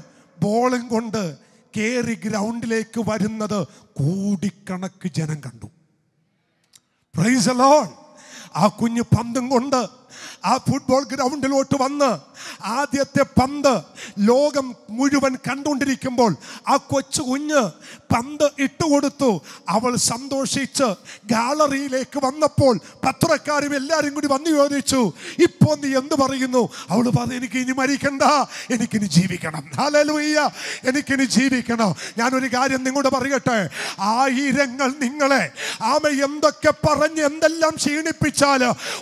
ബോളും കൊണ്ട് കയറി ഗ്രൗണ്ടിലേക്ക് വരുന്നത് കോടിക്കണക്ക് ജനം കണ്ടു പ്രൈസ് അലോൺ ആ കുഞ്ഞ് പന്തും കൊണ്ട് ആ ഫുട്ബോൾ ഗ്രൗണ്ടിലോട്ട് വന്ന് ആദ്യത്തെ പന്ത് ലോകം മുഴുവൻ കണ്ടുകൊണ്ടിരിക്കുമ്പോൾ ആ കൊച്ചു കുഞ്ഞ് പന്ത് ഇട്ടുകൊടുത്തു അവൾ സന്തോഷിച്ച് ഗാലറിയിലേക്ക് വന്നപ്പോൾ പത്രക്കാരും എല്ലാവരും കൂടി വന്നു ചോദിച്ചു ഇപ്പോൾ നീ എന്ത് പറയുന്നു അവൾ പറഞ്ഞു എനിക്ക് ഇനി മരിക്കണ്ട എനിക്കിനി ജീവിക്കണം ഹാലലുയ്യ എനിക്കിനി ജീവിക്കണം ഞാനൊരു കാര്യം നിങ്ങളോട് പറയട്ടെ ആയിരങ്ങൾ നിങ്ങളെ ആമ എന്തൊക്കെ പറഞ്ഞ് എന്തെല്ലാം ക്ഷീണിപ്പിച്ചാൽ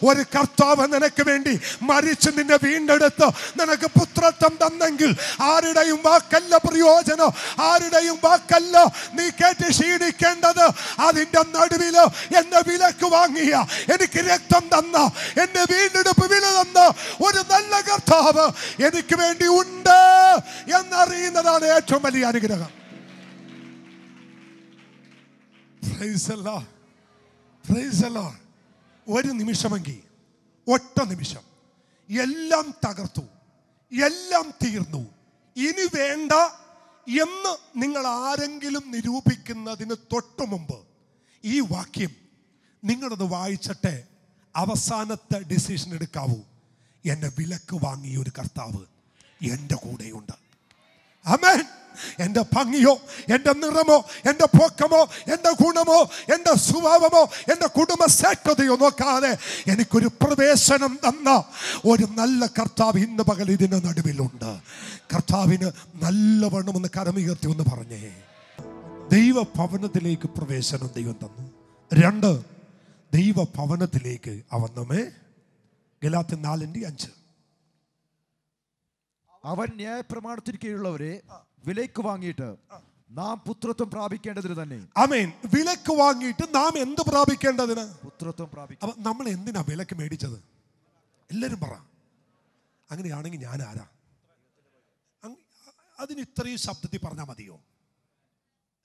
ഒരു കർത്താവ് എന്ന നിനക്ക് വേണ്ടി മരിച്ച് നിന്നെ വീണ്ടെടുത്ത് നിനക്ക് പുത്രത്വം തന്നെങ്കിൽ ആരുടെയും വാക്കല്ല പ്രയോജനം ആരുടെയും വാക്കല്ല നീ കേട്ട് ക്ഷീണിക്കേണ്ടത് അതിൻ്റെ നടുവിലോ എന്നെ വിലക്ക് വാങ്ങിയ എനിക്ക് രക്തം തന്ന എന്റെ വീണ്ടെടുപ്പ് വില തന്ന ഒരു നല്ല കർത്താവ് എനിക്ക് വേണ്ടി ഉണ്ട് എന്നറിയുന്നതാണ് ഏറ്റവും വലിയ അനുഗ്രഹം പ്രൈസ് പ്രൈസ് ഒരു നിമിഷമെങ്കിൽ ഒറ്റ നിമിഷം എല്ലാം തകർത്തു എല്ലാം തീർന്നു ഇനി വേണ്ട എന്ന് നിങ്ങൾ ആരെങ്കിലും നിരൂപിക്കുന്നതിന് തൊട്ടു മുമ്പ് ഈ വാക്യം നിങ്ങളത് വായിച്ചിട്ട് അവസാനത്തെ ഡിസിഷൻ എടുക്കാവൂ എന്നെ വിലക്ക് വാങ്ങിയ ഒരു കർത്താവ് എൻ്റെ കൂടെയുണ്ട് അമേൻ എന്റെ ഭംഗിയോ എന്റെ നിറമോ എന്റെ പൊക്കമോ എന്റെ ഗുണമോ എന്റെ സ്വഭാവമോ എന്റെ കുടുംബ ശ്രേഷ്ഠതയോ നോക്കാതെ എനിക്കൊരു പ്രവേശനം തന്ന ഒരു നല്ല കർത്താവ് ഇന്ന് പകൽ ഇതിന് നടുവിലുണ്ട് കർത്താവിന് നല്ലവണ്ണം ഒന്ന് കരമുയർത്തി ഒന്ന് പറഞ്ഞേ ദൈവ ഭവനത്തിലേക്ക് പ്രവേശനം ദൈവം തന്നു രണ്ട് ദൈവ ഭവനത്തിലേക്ക് അവൻ ഗലാത്തി നാലിൻ്റെ അഞ്ച് അവൻ ന്യായപ്രമാണത്തിന് കീഴുള്ളവരെ വിലയ്ക്ക് വാങ്ങിയിട്ട് നാം പുത്രത്വം പ്രാപിക്കേണ്ടതിന് തന്നെ അമേൻ വിലക്ക് വാങ്ങിയിട്ട് നാം എന്ത് പ്രാപിക്കേണ്ടതിന് പുത്രത്വം പ്രാപിക്കും അപ്പൊ നമ്മൾ എന്തിനാ വിലക്ക് മേടിച്ചത് എല്ലാവരും പറ അങ്ങനെയാണെങ്കിൽ ഞാൻ ആരാ അതിന് ഇത്രയും ശബ്ദത്തിൽ പറഞ്ഞാൽ മതിയോ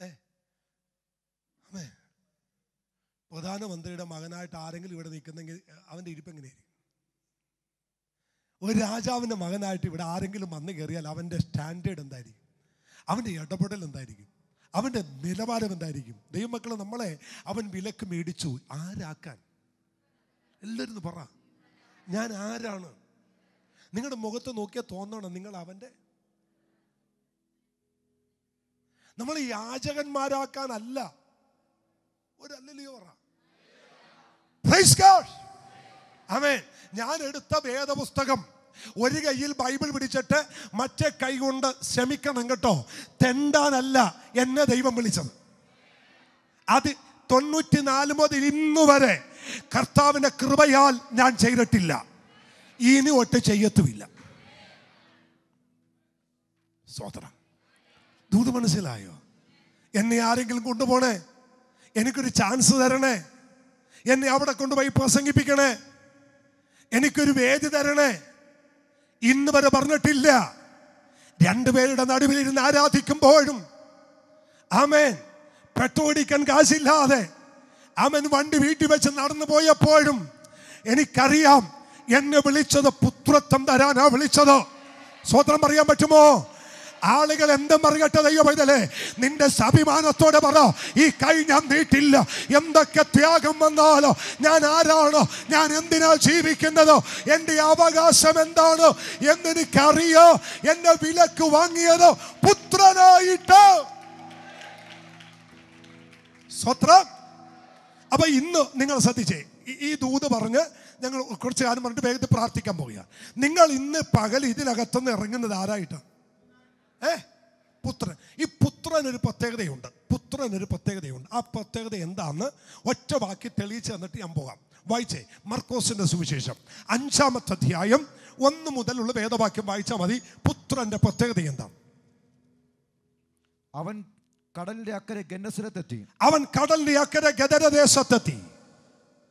ഏ പ്രധാനമന്ത്രിയുടെ മകനായിട്ട് ആരെങ്കിലും ഇവിടെ നിൽക്കുന്നെങ്കിൽ അവൻ്റെ ഇരിപ്പ് എങ്ങനെയായിരിക്കും ഒരു രാജാവിൻ്റെ മകനായിട്ട് ഇവിടെ ആരെങ്കിലും വന്നു കയറിയാൽ അവൻ്റെ സ്റ്റാൻഡേർഡ് എന്തായിരിക്കും അവൻ്റെ ഇടപെടൽ എന്തായിരിക്കും അവൻ്റെ നിലവാരം എന്തായിരിക്കും ദൈവമക്കളെ നമ്മളെ അവൻ വിലക്ക് മേടിച്ചു ആരാക്കാൻ എല്ലാവരും പറ ഞാൻ ആരാണ് നിങ്ങളുടെ മുഖത്ത് നോക്കിയാൽ തോന്നണം നിങ്ങൾ അവൻ്റെ നമ്മൾ യാചകന്മാരാക്കാനല്ല ഒരല്ലല്ലയോ പറ ഞാൻ എടുത്ത വേദപുസ്തകം ഒരു കയ്യിൽ ബൈബിൾ പിടിച്ചിട്ട് മറ്റേ കൈ കൊണ്ട് ശ്രമിക്കണം കേട്ടോ തെണ്ടാനല്ല എന്നെ ദൈവം വിളിച്ചത് അത് തൊണ്ണൂറ്റിനാല് മുതൽ ഇന്നു വരെ കർത്താവിൻ്റെ കൃപയാൽ ഞാൻ ചെയ്തിട്ടില്ല ഇനി ഒട്ട് ചെയ്യത്തുമില്ല സ്വാതന്ത്ര്യം ദൂത് മനസ്സിലായോ എന്നെ ആരെങ്കിലും കൊണ്ടുപോണേ എനിക്കൊരു ചാൻസ് തരണേ എന്നെ അവിടെ കൊണ്ടുപോയി പ്രസംഗിപ്പിക്കണേ എനിക്കൊരു വേദി തരണേ ഇന്ന് വരെ പറഞ്ഞിട്ടില്ല രണ്ടുപേരുടെ ഇരുന്ന് ആരാധിക്കുമ്പോഴും ആമേൻ പെട്ടോടിക്കാൻ കാശില്ലാതെ ആമേൻ വണ്ടി വീട്ടിൽ വെച്ച് നടന്നു പോയപ്പോഴും എനിക്കറിയാം എന്നെ വിളിച്ചത് പുത്രത്വം തരാനാ വിളിച്ചത് സ്വത്രം പറയാൻ പറ്റുമോ ആളുകൾ എന്തും പറയട്ടെ ദൈവമൈതലേ നിന്റെ അഭിമാനത്തോടെ പറ ഈ കൈ ഞാൻ നീട്ടില്ല എന്തൊക്കെ ത്യാഗം വന്നാലോ ഞാൻ ആരാണോ ഞാൻ എന്തിനാ ജീവിക്കുന്നതോ എൻ്റെ അവകാശം എന്താണോ എന്നെനിക്കറിയോ എന്റെ വിലക്ക് വാങ്ങിയതോ പുത്രനായിട്ട് സ്വത്രം അപ്പൊ ഇന്ന് നിങ്ങൾ ശ്രദ്ധിച്ചേ ഈ ദൂത് പറഞ്ഞ് ഞങ്ങൾ കുറച്ച് കാലം പറഞ്ഞിട്ട് വേഗത്തിൽ പ്രാർത്ഥിക്കാൻ പോവുക നിങ്ങൾ ഇന്ന് പകൽ ഇതിനകത്തുനിന്ന് ഇറങ്ങുന്നത് ആരായിട്ടാണ് ഏ പുത്രൻ ഈ പുത്രനൊരു പ്രത്യേകതയുണ്ട് പുത്രനൊരു പ്രത്യേകതയുണ്ട് ആ പ്രത്യേകത എന്താണെന്ന് ഒറ്റ വാക്കി തെളിയിച്ചു തന്നിട്ട് ഞാൻ പോകാം വായിച്ചേ മർക്കോസിന്റെ സുവിശേഷം അഞ്ചാമത്തെ അധ്യായം ഒന്ന് മുതലുള്ള വേദവാക്യം വായിച്ചാൽ മതി പുത്രന്റെ പ്രത്യേകത എന്താണ് അവൻ കടലിന്റെ അക്കരെ ഗന്നസരത്തെത്തി അവൻ കടലിന്റെ അക്കരെ ഗദരദേശത്തെത്തി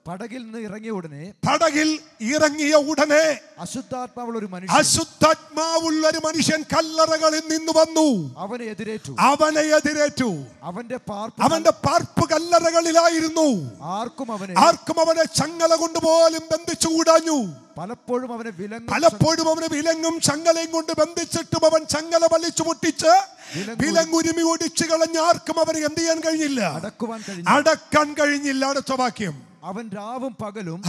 പടകിൽ നിന്ന് ഇറങ്ങിയ ഉടനെ പടകിൽ ഇറങ്ങിയ ഉടനെ അശുദ്ധാത്മാവുള്ള ഒരു മനുഷ്യൻ അശുദ്ധാത്മാവുള്ള ഒരു മനുഷ്യൻ കല്ലറകളിൽ നിന്ന് വന്നു അവനെ എതിരേറ്റു അവനെ എതിരേറ്റു അവന്റെ പാർപ്പ് അവന്റെ പാർപ്പ് കല്ലറകളിലായിരുന്നു ആർക്കും അവനെ ആർക്കും അവനെ ചങ്ങല കൊണ്ടുപോലും ബന്ധിച്ചു കൂടാഞ്ഞു പലപ്പോഴും അവനെ വിലങ്ങും പലപ്പോഴും അവനെ വിലങ്ങും ചങ്ങലയും കൊണ്ട് ബന്ധിച്ചിട്ടും അവൻ ചങ്ങല വലിച്ചു പൊട്ടിച്ച് വിലങ്ങുരുമി ഒടിച്ചു കളഞ്ഞ ആർക്കും അവന് എന്ത് ചെയ്യാൻ കഴിഞ്ഞില്ല അടക്കുവാൻ അടക്കാൻ കഴിഞ്ഞില്ല അടുത്ത വാക്യം അവൻ രാവും പകലും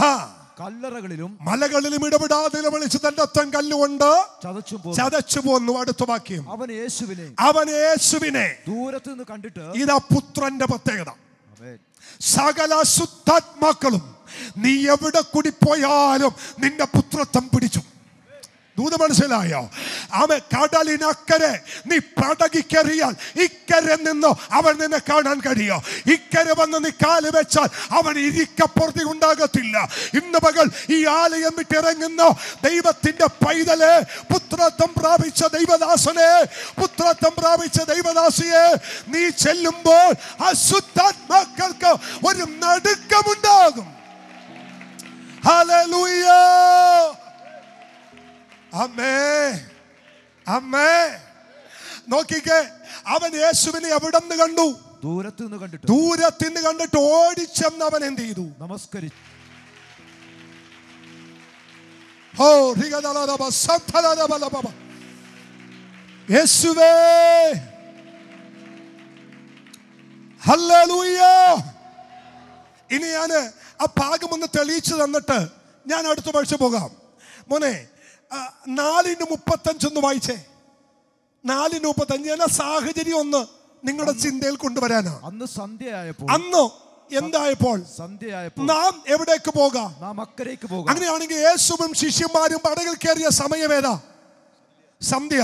കല്ലറകളിലും മലകളിലും ഇടപെടാതെ വിളിച്ച് തന്റെ അത്തം കല്ലുകൊണ്ട് ചതച്ചു ചതച്ചു പോന്നു അടുത്ത വാക്യം അവൻ യേശുവിനെ അവൻ യേശുവിനെ ദൂരത്ത് നിന്ന് കണ്ടിട്ട് ഇതാ പുത്രന്റെ പ്രത്യേകത സകല ശുദ്ധാത്മാക്കളും നീ എവിടെ കൂടി പോയാലും നിന്റെ പുത്രത്വം പിടിച്ചു ദൂത മനസ്സിലായോ അവൻ കടലിനക്കരെ നീ പടകിക്കറിയാൽ ഇക്കരെ നിന്നോ അവൻ നിന്നെ കാണാൻ കഴിയോ ഇക്കരെ വന്ന് നീ കാല് വെച്ചാൽ അവൻ ഇരിക്കപ്പുറത്തി ഉണ്ടാകത്തില്ല ഇന്ന് പകൽ ഈ ആലയം വിട്ടിറങ്ങുന്നോ ദൈവത്തിന്റെ പൈതലെ പുത്രത്വം പ്രാപിച്ച ദൈവദാസനെ പുത്രത്വം പ്രാപിച്ച ദൈവദാസിയെ നീ ചെല്ലുമ്പോൾ അശുദ്ധാത്മാക്കൾക്ക് ഒരു നടുക്കമുണ്ടാകും Hallelujah! അമ്മേ അമ്മേ നോക്കിക്കേ അവൻ യേശുവിനെ എവിടെ നിന്ന് കണ്ടു ദൂരത്ത് നിന്ന് കണ്ടിട്ട് ദൂരത്ത് നിന്ന് കണ്ടിട്ട് ഓടിച്ചെന്ന് അവൻ എന്ത് ചെയ്തു നമസ്കരിച്ചു ഓ യേശുവേ ഇനി ഞാൻ ആ ഭാഗം ഒന്ന് തെളിയിച്ചു തന്നിട്ട് ഞാൻ അടുത്ത പഴിച്ചു പോകാം മോനെ നാലിന് ഒന്ന് വായിച്ചേ നാലിന് മുപ്പത്തഞ്ച് എന്നാ സാഹചര്യം ഒന്ന് നിങ്ങളുടെ ചിന്തയിൽ കൊണ്ടുവരാനാ അന്ന് സന്ധ്യയായപ്പോൾ അന്നോ എന്തായപ്പോൾ നാം എവിടേക്ക് പോകാം നാം അക്കരേക്ക് പോകാം അങ്ങനെയാണെങ്കിൽ യേശുവും ശിഷ്യന്മാരും പടകിൽ കയറിയ സമയമേതാ സന്ധ്യ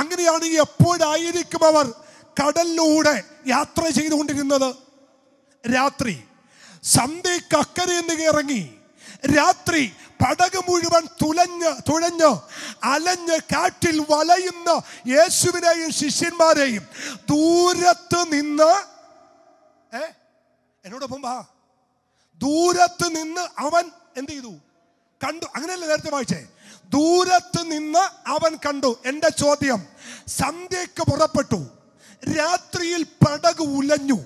അങ്ങനെയാണെങ്കിൽ എപ്പോഴായിരിക്കും അവർ കടലിലൂടെ യാത്ര ചെയ്തുകൊണ്ടിരുന്നത് രാത്രി സന്ധ്യക്ക് അക്കരെ നിന്ന് ഇറങ്ങി രാത്രി പടക് മുഴുവൻ തുലഞ്ഞ് തുഴഞ്ഞ് അലഞ്ഞ് കാറ്റിൽ വലയുന്ന യേശുവിനെയും ശിഷ്യന്മാരെയും ദൂരത്ത് നിന്ന് ഏ എന്നോടൊപ്പം വാ ദൂരത്ത് നിന്ന് അവൻ എന്ത് ചെയ്തു കണ്ടു അങ്ങനെയല്ല നേരത്തെ വായിച്ചേ ദൂരത്ത് നിന്ന് അവൻ കണ്ടു എൻ്റെ ചോദ്യം സന്ധ്യക്ക് പുറപ്പെട്ടു രാത്രിയിൽ പടക് ഉലഞ്ഞു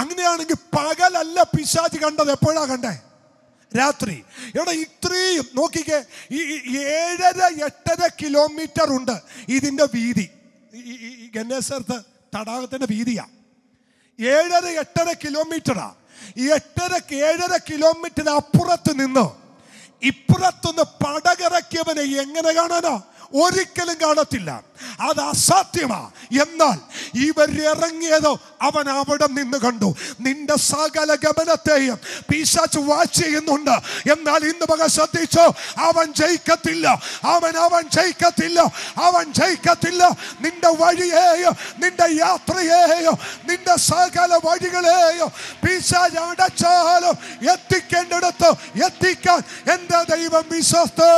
അങ്ങനെയാണെങ്കിൽ പകലല്ല പിശാജ് കണ്ടത് എപ്പോഴാ കണ്ടേ രാത്രി എവിടെ ഇത്രയും നോക്കിക്കേ ഈ ഏഴര എട്ടര കിലോമീറ്റർ ഉണ്ട് ഇതിൻ്റെ വീതി ഈ ഗന്നേശ്വരത്ത് തടാകത്തിൻ്റെ വീതിയാ ഏഴര എട്ടര കിലോമീറ്ററാ എട്ടര ഏഴര കിലോമീറ്റർ അപ്പുറത്ത് നിന്ന് ഇപ്പുറത്തുനിന്ന് പടകിറക്കിയവനെ എങ്ങനെ കാണാനോ ഒരിക്കലും കാണത്തില്ല അത് അസാധ്യമാ എന്നാൽ ഇവർ ഇറങ്ങിയതോ അവൻ അവിടെ നിന്ന് കണ്ടു നിന്റെ സകല ഗമനത്തെയും പീശാച്ച് വാച്ച് ചെയ്യുന്നുണ്ട് എന്നാൽ ഇന്ന് പക ശ്രദ്ധിച്ചോ അവൻ ജയിക്കത്തില്ല അവൻ അവൻ ജയിക്കത്തില്ല അവൻ ജയിക്കത്തില്ല നിന്റെ വഴിയെയോ നിന്റെ യാത്രയെയോ നിന്റെ സകല വഴികളെയോ പീശാച്ച് അടച്ചാലും എത്തിക്കേണ്ടിടത്ത് എത്തിക്കാൻ എന്റെ ദൈവം വിശ്വസ്തോ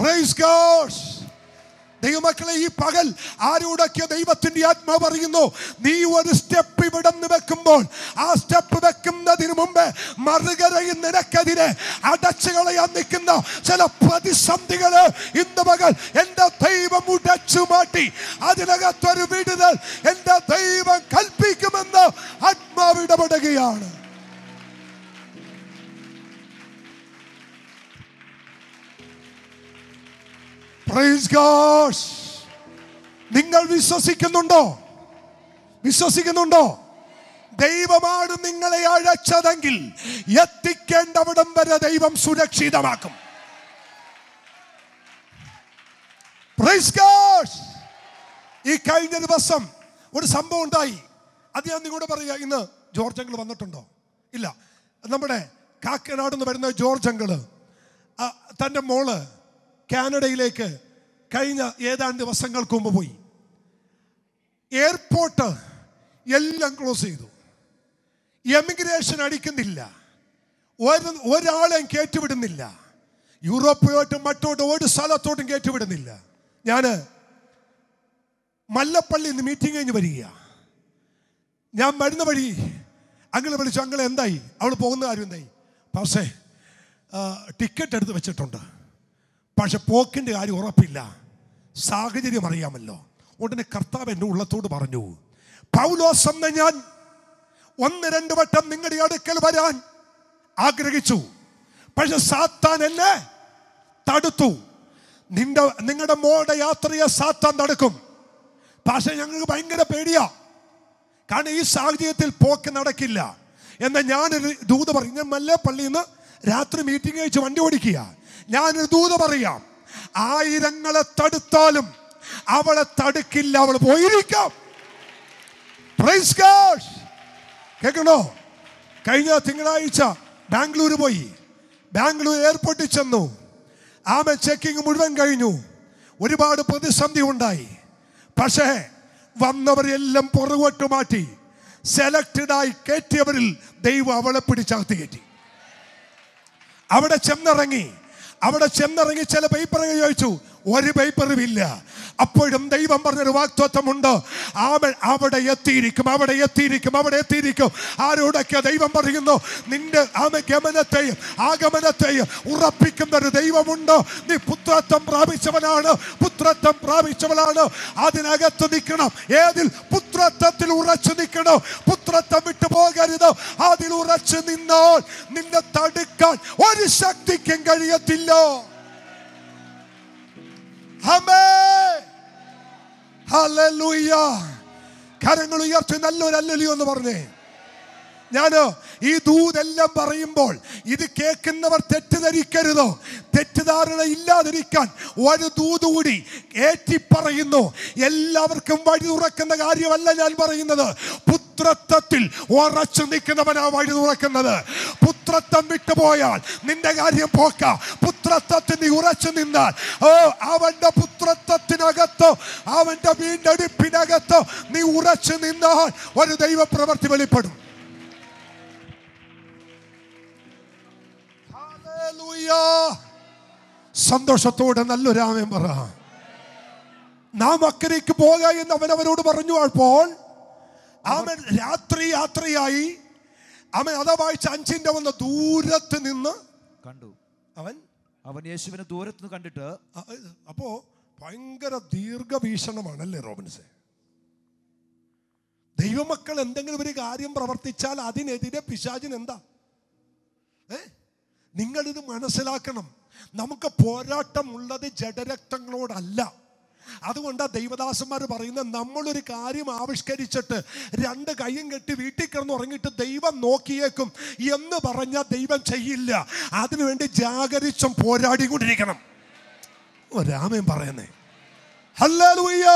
പ്രൈസ് ഗോഡ് ദൈവമക്കളെ ഈ പകൽ ആരോടൊക്കെ ദൈവത്തിന്റെ ആത്മാവ് പറയുന്നു നീ ഒരു സ്റ്റെപ്പ് ഇവിടെ നിന്ന് വെക്കുമ്പോൾ ആ സ്റ്റെപ്പ് വെക്കുന്നതിന് മുമ്പ് മറുകരയിൽ നിനക്കെതിരെ അടച്ചു കളയാൻ നിൽക്കുന്ന ചില പ്രതിസന്ധികൾ ഇന്ന് പകൽ എൻ്റെ ദൈവം ഉടച്ചു മാറ്റി അതിനകത്തൊരു വിടുതൽ എൻ്റെ ദൈവം കൽപ്പിക്കുമെന്ന് ആത്മാവ് ഇടപെടുകയാണ് നിങ്ങൾ വിശ്വസിക്കുന്നുണ്ടോ വിശ്വസിക്കുന്നുണ്ടോ ദൈവമാണ് നിങ്ങളെ അഴച്ചതെങ്കിൽ എത്തിക്കേണ്ടവിടം വരെ ദൈവം സുരക്ഷിതമാക്കും ഈ കഴിഞ്ഞ ദിവസം ഒരു സംഭവം ഉണ്ടായി അത് ഞാൻ നിങ്ങളോട് പറയുക ഇന്ന് ജോർജ് അങ്കിൾ വന്നിട്ടുണ്ടോ ഇല്ല നമ്മുടെ കാക്കനാട് നിന്ന് വരുന്ന ജോർജ് അങ്കിള് തൻ്റെ മോള് കാനഡയിലേക്ക് കഴിഞ്ഞ ഏതാണ്ട് ദിവസങ്ങൾക്ക് മുമ്പ് പോയി എയർപോർട്ട് എല്ലാം ക്ലോസ് ചെയ്തു എമിഗ്രേഷൻ അടിക്കുന്നില്ല ഒരു ഒരാളെയും കേട്ടുവിടുന്നില്ല യൂറോപ്പിലോട്ടും മറ്റോട്ടും ഒരു സ്ഥലത്തോട്ടും കേട്ടുവിടുന്നില്ല ഞാൻ മല്ലപ്പള്ളി നിന്ന് മീറ്റിംഗ് കഴിഞ്ഞ് വരിക ഞാൻ വരുന്ന വഴി അങ്ങനെ വിളിച്ചു അങ്ങനെ എന്തായി അവൾ പോകുന്ന കാര്യം എന്തായി പക്ഷേ ടിക്കറ്റ് എടുത്ത് വെച്ചിട്ടുണ്ട് പക്ഷെ പോക്കിൻ്റെ കാര്യം ഉറപ്പില്ല സാഹചര്യം അറിയാമല്ലോ ഉടനെ കർത്താവ് എൻ്റെ ഉള്ളത്തോട് പറഞ്ഞു പൗലോസ് ഞാൻ ഒന്ന് രണ്ട് വട്ടം നിങ്ങളുടെ അടുക്കൽ വരാൻ ആഗ്രഹിച്ചു പക്ഷെ സാത്താൻ എന്നെ തടുത്തു നിന്റെ നിങ്ങളുടെ മോളുടെ യാത്രയെ സാത്താൻ തടുക്കും പക്ഷെ ഞങ്ങൾക്ക് ഭയങ്കര പേടിയാ കാരണം ഈ സാഹചര്യത്തിൽ പോക്ക് നടക്കില്ല എന്നാൽ ഞാനൊരു ദൂത് പറഞ്ഞു ഞാൻ മല്ലേ പള്ളിയിൽ നിന്ന് രാത്രി മീറ്റിംഗ് അയച്ച് വണ്ടി ഓടിക്കുക ഞാൻ ദൂത പറയാം ആയിരങ്ങളെ തടുത്താലും അവളെ തടുക്കില്ല അവൾ പോയിരിക്കാം കേൾക്കണോ കഴിഞ്ഞ തിങ്കളാഴ്ച ബാംഗ്ലൂർ പോയി ബാംഗ്ലൂർ എയർപോർട്ടിൽ ചെന്നു ആമെ ചെക്കിങ് മുഴുവൻ കഴിഞ്ഞു ഒരുപാട് പ്രതിസന്ധി ഉണ്ടായി പക്ഷേ വന്നവരെല്ലാം പുറകോട്ട് മാറ്റി സെലക്റ്റഡായി കയറ്റിയവരിൽ ദൈവം അവളെ പിടിച്ചകത്ത് കയറ്റി അവിടെ ചെന്നിറങ്ങി അവിടെ ചെന്നിറങ്ങി ചില പേപ്പറുകൾ ചോദിച്ചു ഒരു പേപ്പറും ഇല്ല അപ്പോഴും ദൈവം പറഞ്ഞൊരു വാക്തത്വമുണ്ട് അവൾ അവിടെ എത്തിയിരിക്കും അവിടെ എത്തിയിരിക്കും അവിടെ എത്തിയിരിക്കും ആരോടൊക്കെ ദൈവം പറയുന്നു നിന്റെ ആമ ഗമനത്തെയും ആഗമനത്തെയും ഉറപ്പിക്കുന്ന ഒരു ദൈവമുണ്ട് നീ പുത്രത്വം പ്രാപിച്ചവനാണ് പുത്രത്വം പ്രാപിച്ചവനാണ് അതിനകത്ത് നിൽക്കണം ഏതിൽ പുത്രത്വത്തിൽ ഉറച്ചു നിൽക്കണം പുത്രത്വം വിട്ടു പോകരുത് അതിൽ ഉറച്ചു നിന്നാൽ നിന്നെ തടുക്കാൻ ഒരു ശക്തിക്കും കഴിയത്തില്ല Amém! ഹലൂയ്യ കരങ്ങൾ ഉയർത്തി നല്ലൊരു അല്ലലിയോ എന്ന് പറഞ്ഞേ ഞാന് ഈ ദൂതെല്ലാം പറയുമ്പോൾ ഇത് കേൾക്കുന്നവർ തെറ്റിദ്ധരിക്കരുതോ തെറ്റിദ്ധാരണ ഇല്ലാതിരിക്കാൻ ഒരു ദൂതുകൂടി കൂടി ഏറ്റിപ്പറയുന്നു എല്ലാവർക്കും വഴി തുറക്കുന്ന കാര്യമല്ല ഞാൻ പറയുന്നത് പുത്രത്വത്തിൽ ഉറച്ചു നിൽക്കുന്നവനാ വഴി തുറക്കുന്നത് പുത്രത്വം വിട്ടുപോയാൽ നിന്റെ കാര്യം പോക്ക പുത്രത്വത്തിൽ നീ ഉറച്ചു നിന്നാൽ ഓ അവന്റെ പുത്രത്വത്തിനകത്തോ അവന്റെ വീണ്ടെടുപ്പിനകത്തോ നീ ഉറച്ചു നിന്നാൽ ഒരു ദൈവപ്രവൃത്തി വെളിപ്പെടും സന്തോഷത്തോടെ നല്ലൊരാമയം പറ നാം അക്കരയ്ക്ക് പോക എന്ന് അവനവരോട് പറഞ്ഞു അപ്പോൾ അവൻ രാത്രി യാത്രയായി അവൻ അതാ വായിച്ച അഞ്ചിന്റെ വന്ന ദൂരത്ത് നിന്ന് കണ്ടു അവൻ അവൻ യേശുവിനെ ദൂരത്ത് നിന്ന് കണ്ടിട്ട് അപ്പോ ഭയങ്കര ദീർഘവീക്ഷണമാണല്ലേ റോബിൻസെ ദൈവമക്കൾ എന്തെങ്കിലും ഒരു കാര്യം പ്രവർത്തിച്ചാൽ അതിനെതിരെ പിശാചിന് എന്താ ഏഹ് നിങ്ങളിത് മനസ്സിലാക്കണം നമുക്ക് പോരാട്ടമുള്ളത് ജഡരക്തങ്ങളോടല്ല അതുകൊണ്ടാണ് ദൈവദാസന്മാർ പറയുന്നത് നമ്മളൊരു കാര്യം ആവിഷ്കരിച്ചിട്ട് രണ്ട് കൈയും കെട്ടി വീട്ടിൽ കിടന്ന് ഉറങ്ങിയിട്ട് ദൈവം നോക്കിയേക്കും എന്ന് പറഞ്ഞാൽ ദൈവം ചെയ്യില്ല അതിനുവേണ്ടി ജാഗരിച്ചും പോരാടിക്കൊണ്ടിരിക്കണം രാമയും പറയുന്നേ ഹല്ലാലൂയ്യ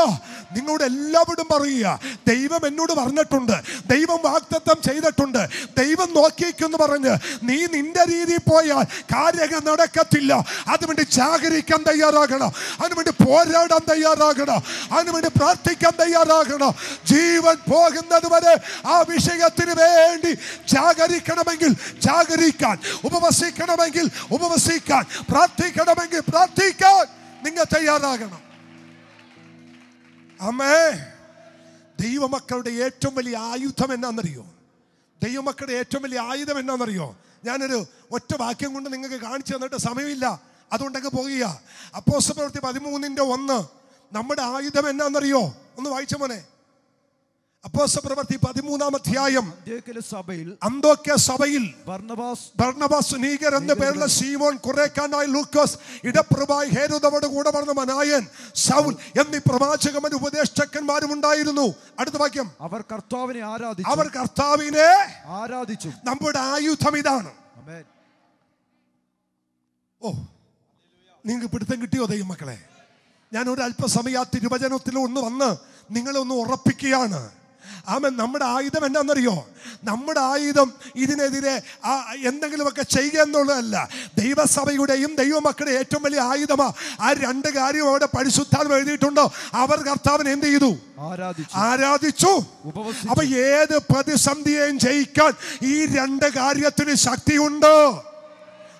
നിങ്ങളോട് എല്ലാവരും പറയുക ദൈവം എന്നോട് പറഞ്ഞിട്ടുണ്ട് ദൈവം വാക്തത്വം ചെയ്തിട്ടുണ്ട് ദൈവം നോക്കിയിരിക്കുന്നു പറഞ്ഞ് നീ നിന്റെ രീതിയിൽ പോയാൽ കാര്യങ്ങൾ നടക്കത്തില്ല അതിനുവേണ്ടി ജാഗരിക്കാൻ തയ്യാറാകണം അതിനുവേണ്ടി പോരാടാൻ തയ്യാറാകണം അതിനുവേണ്ടി പ്രാർത്ഥിക്കാൻ തയ്യാറാകണം ജീവൻ പോകുന്നത് വരെ ആ വിഷയത്തിന് വേണ്ടി ജാഗരിക്കണമെങ്കിൽ ജാഗരിക്കാൻ ഉപവസിക്കണമെങ്കിൽ ഉപവസിക്കാൻ പ്രാർത്ഥിക്കണമെങ്കിൽ പ്രാർത്ഥിക്കാൻ നിങ്ങൾ തയ്യാറാകണം അമ്മേ ദൈവമക്കളുടെ ഏറ്റവും വലിയ ആയുധം എന്നാണെന്നറിയോ ദൈവമക്കളുടെ ഏറ്റവും വലിയ ആയുധം എന്നാണെന്നറിയോ ഞാനൊരു ഒറ്റ വാക്യം കൊണ്ട് നിങ്ങൾക്ക് കാണിച്ചു തന്നിട്ട് സമയമില്ല അതുകൊണ്ടൊക്കെ പോകുക അപ്പോസ് പ്രവൃത്തി പതിമൂന്നിൻ്റെ ഒന്ന് നമ്മുടെ ആയുധം എന്നാണെന്നറിയോ ഒന്ന് വായിച്ച മോനെ അപ്പോസ്തലപ്രവൃത്തി പതിമൂന്നാം അധ്യായം സഭയിൽ അന്തോക്യ സഭയിൽ ഭർണബാസ് ഭർണബാസ് നീഗർ എന്ന പേരുള്ള സീമോൻ കുറേക്കാനായി ലൂക്കോസ് ഇടപ്രഭായി ഹേരുദവോട് കൂടെ പറഞ്ഞ മനായൻ സൗൽ എന്നീ പ്രവാചകമൻ ഉപദേഷ്ടക്കന്മാരും ഉണ്ടായിരുന്നു അടുത്ത വാക്യം അവർ കർത്താവിനെ ആരാധിച്ചു അവർ കർത്താവിനെ ആരാധിച്ചു നമ്മുടെ ആയുധം ഇതാണ് ഓ നിങ്ങൾക്ക് പിടുത്തം കിട്ടിയോ ദൈവം മക്കളെ ഞാൻ ഒരു അല്പസമയം ആ തിരുവചനത്തിൽ ഒന്ന് വന്ന് നിങ്ങളെ ഒന്ന് ഉറപ്പിക്കുകയാണ് ആമൻ നമ്മുടെ ആയുധം എന്താണെന്നറിയോ നമ്മുടെ ആയുധം ഇതിനെതിരെ ആ എന്തെങ്കിലുമൊക്കെ ചെയ്യുക എന്നുള്ളതല്ല ദൈവസഭയുടെയും ദൈവമക്കളുടെ ഏറ്റവും വലിയ ആയുധമാണ് ആ രണ്ട് കാര്യം അവിടെ പരിശുദ്ധാൽ എഴുതിയിട്ടുണ്ടോ അവർ കർത്താവിനെ എന്ത് ചെയ്തു ആരാധിച്ചു അപ്പൊ ഏത് പ്രതിസന്ധിയെയും ജയിക്കാൻ ഈ രണ്ട് കാര്യത്തിന് ശക്തിയുണ്ടോ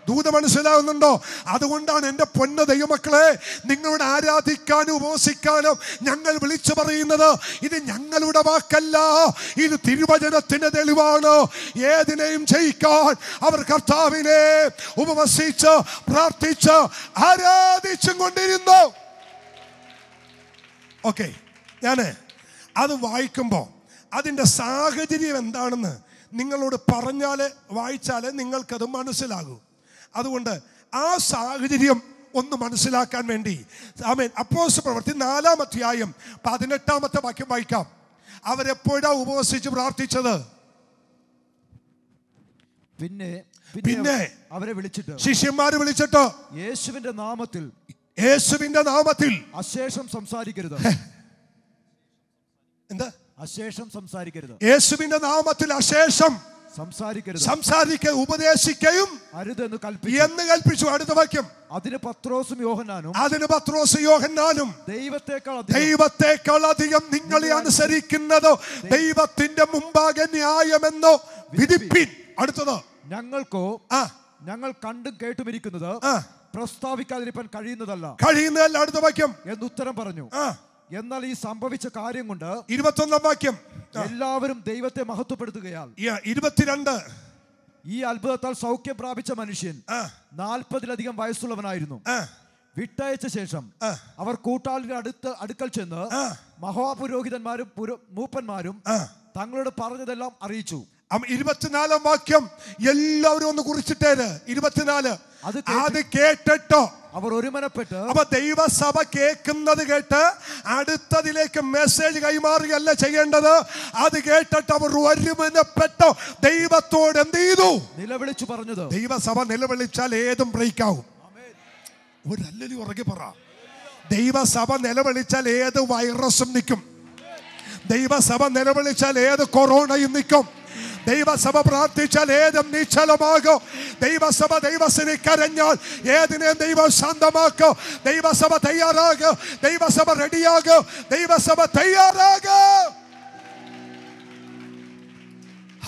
ദൂത മനസ്സിലാകുന്നുണ്ടോ അതുകൊണ്ടാണ് എൻ്റെ പൊന്ന ദൈവമക്കളെ നിങ്ങളുടെ ആരാധിക്കാനും ഉപസിക്കാനും ഞങ്ങൾ വിളിച്ചു പറയുന്നത് ഇത് ഞങ്ങളുടെ വാക്കല്ല ഇത് തിരുവചനത്തിൻ്റെ തെളിവാണ് ഏതിനെയും ജയിക്കാൻ അവർ കർത്താവിനെ ഉപവസിച്ച് പ്രാർത്ഥിച്ച് ആരാധിച്ചും കൊണ്ടിരുന്നു ഓക്കെ ഞാൻ അത് വായിക്കുമ്പോൾ അതിൻ്റെ സാഹചര്യം എന്താണെന്ന് നിങ്ങളോട് പറഞ്ഞാൽ വായിച്ചാൽ നിങ്ങൾക്കത് മനസ്സിലാകൂ അതുകൊണ്ട് ആ സാഹചര്യം ഒന്ന് മനസ്സിലാക്കാൻ വേണ്ടി ആമേൻ അപ്പോസ് പ്രവർത്തി നാലാം അധ്യായം പതിനെട്ടാമത്തെ വാക്യം വായിക്കാം അവരെപ്പോഴാ ഉപവസിച്ച് പ്രാർത്ഥിച്ചത് പിന്നെ പിന്നെ അവരെ വിളിച്ചിട്ട് ശിഷ്യന്മാരെ വിളിച്ചിട്ട് യേശുവിന്റെ നാമത്തിൽ യേശുവിന്റെ നാമത്തിൽ അശേഷം സംസാരിക്കരുത് എന്താ അശേഷം സംസാരിക്കരുത് യേശുവിന്റെ നാമത്തിൽ അശേഷം സംസാരിക്കരുത് സംസാരിക്ക ഉപദേശിക്കുകയും അരുതെന്ന് കൽപ്പിച്ചു എന്ന് കൽപ്പിച്ചു അടുത്ത വാക്യം അതിന് പത്രോസും യോഹന്നാനും അതിന് പത്രോസ് യോഹന്നാനും ദൈവത്തെക്കാൾ ദൈവത്തെക്കാൾ അധികം നിങ്ങളെ അനുസരിക്കുന്നതോ ദൈവത്തിന്റെ മുമ്പാകെ ന്യായമെന്നോ വിധിപ്പിൻ അടുത്തത് ഞങ്ങൾക്കോ ആ ഞങ്ങൾ കണ്ടും കേട്ടുമിരിക്കുന്നത് പ്രസ്താവിക്കാതിരിക്കാൻ കഴിയുന്നതല്ല കഴിയുന്നതല്ല അടുത്ത വാക്യം എന്ന് ഉത്തരം പറഞ്ഞു എന്നാൽ ഈ സംഭവിച്ച കാര്യം കൊണ്ട് ഇരുപത്തൊന്നാം വാക്യം എല്ലാവരും ദൈവത്തെ മഹത്വപ്പെടുത്തുകയാൽ ഇരുപത്തിരണ്ട് ഈ അത്ഭുതത്താൽ സൗഖ്യം പ്രാപിച്ച മനുഷ്യൻ നാൽപ്പതിലധികം വയസ്സുള്ളവനായിരുന്നു വിട്ടയച്ച ശേഷം അവർ കൂട്ടാളിന്റെ അടുത്ത് അടുക്കൽ ചെന്ന് മഹാപുരോഹിതന്മാരും മൂപ്പന്മാരും തങ്ങളോട് പറഞ്ഞതെല്ലാം അറിയിച്ചു ഇരുപത്തിനാലാം വാക്യം എല്ലാവരും ഒന്ന് കുറിച്ചിട്ടേ ഇരുപത്തിനാല് അത് കേട്ടിട്ടോ അവർ ഒരുമനപ്പെട്ട് അപ്പൊ ദൈവസഭ കേൾക്കുന്നത് കേട്ട് അടുത്തതിലേക്ക് മെസ്സേജ് കൈമാറുകയല്ല ചെയ്യേണ്ടത് അത് കേട്ടിട്ട് അവർ ഒരുമനപ്പെട്ടോ ദൈവത്തോട് എന്ത് ചെയ്തു നിലവിളിച്ചു പറഞ്ഞത് ദൈവസഭ നിലവിളിച്ചാൽ ഏതും ബ്രേക്ക് ആവും ഒരല്ലി ഉറങ്ങി പറ ദൈവസഭ നിലവിളിച്ചാൽ ഏത് വൈറസും നിൽക്കും ദൈവസഭ നിലവിളിച്ചാൽ ഏത് കൊറോണയും നിൽക്കും ദൈവസഭ പ്രാർത്ഥിച്ചാൽ ഏതും നിശ്ചലമാകും ദൈവസഭ ദൈവസ്ഥിതി കരഞ്ഞാൽ ഏതിനെയും ദൈവം ശാന്തമാക്കോ ദൈവസഭ തയ്യാറാകോ ദൈവസഭ റെഡിയാകോ ദൈവസഭ തയ്യാറാകോ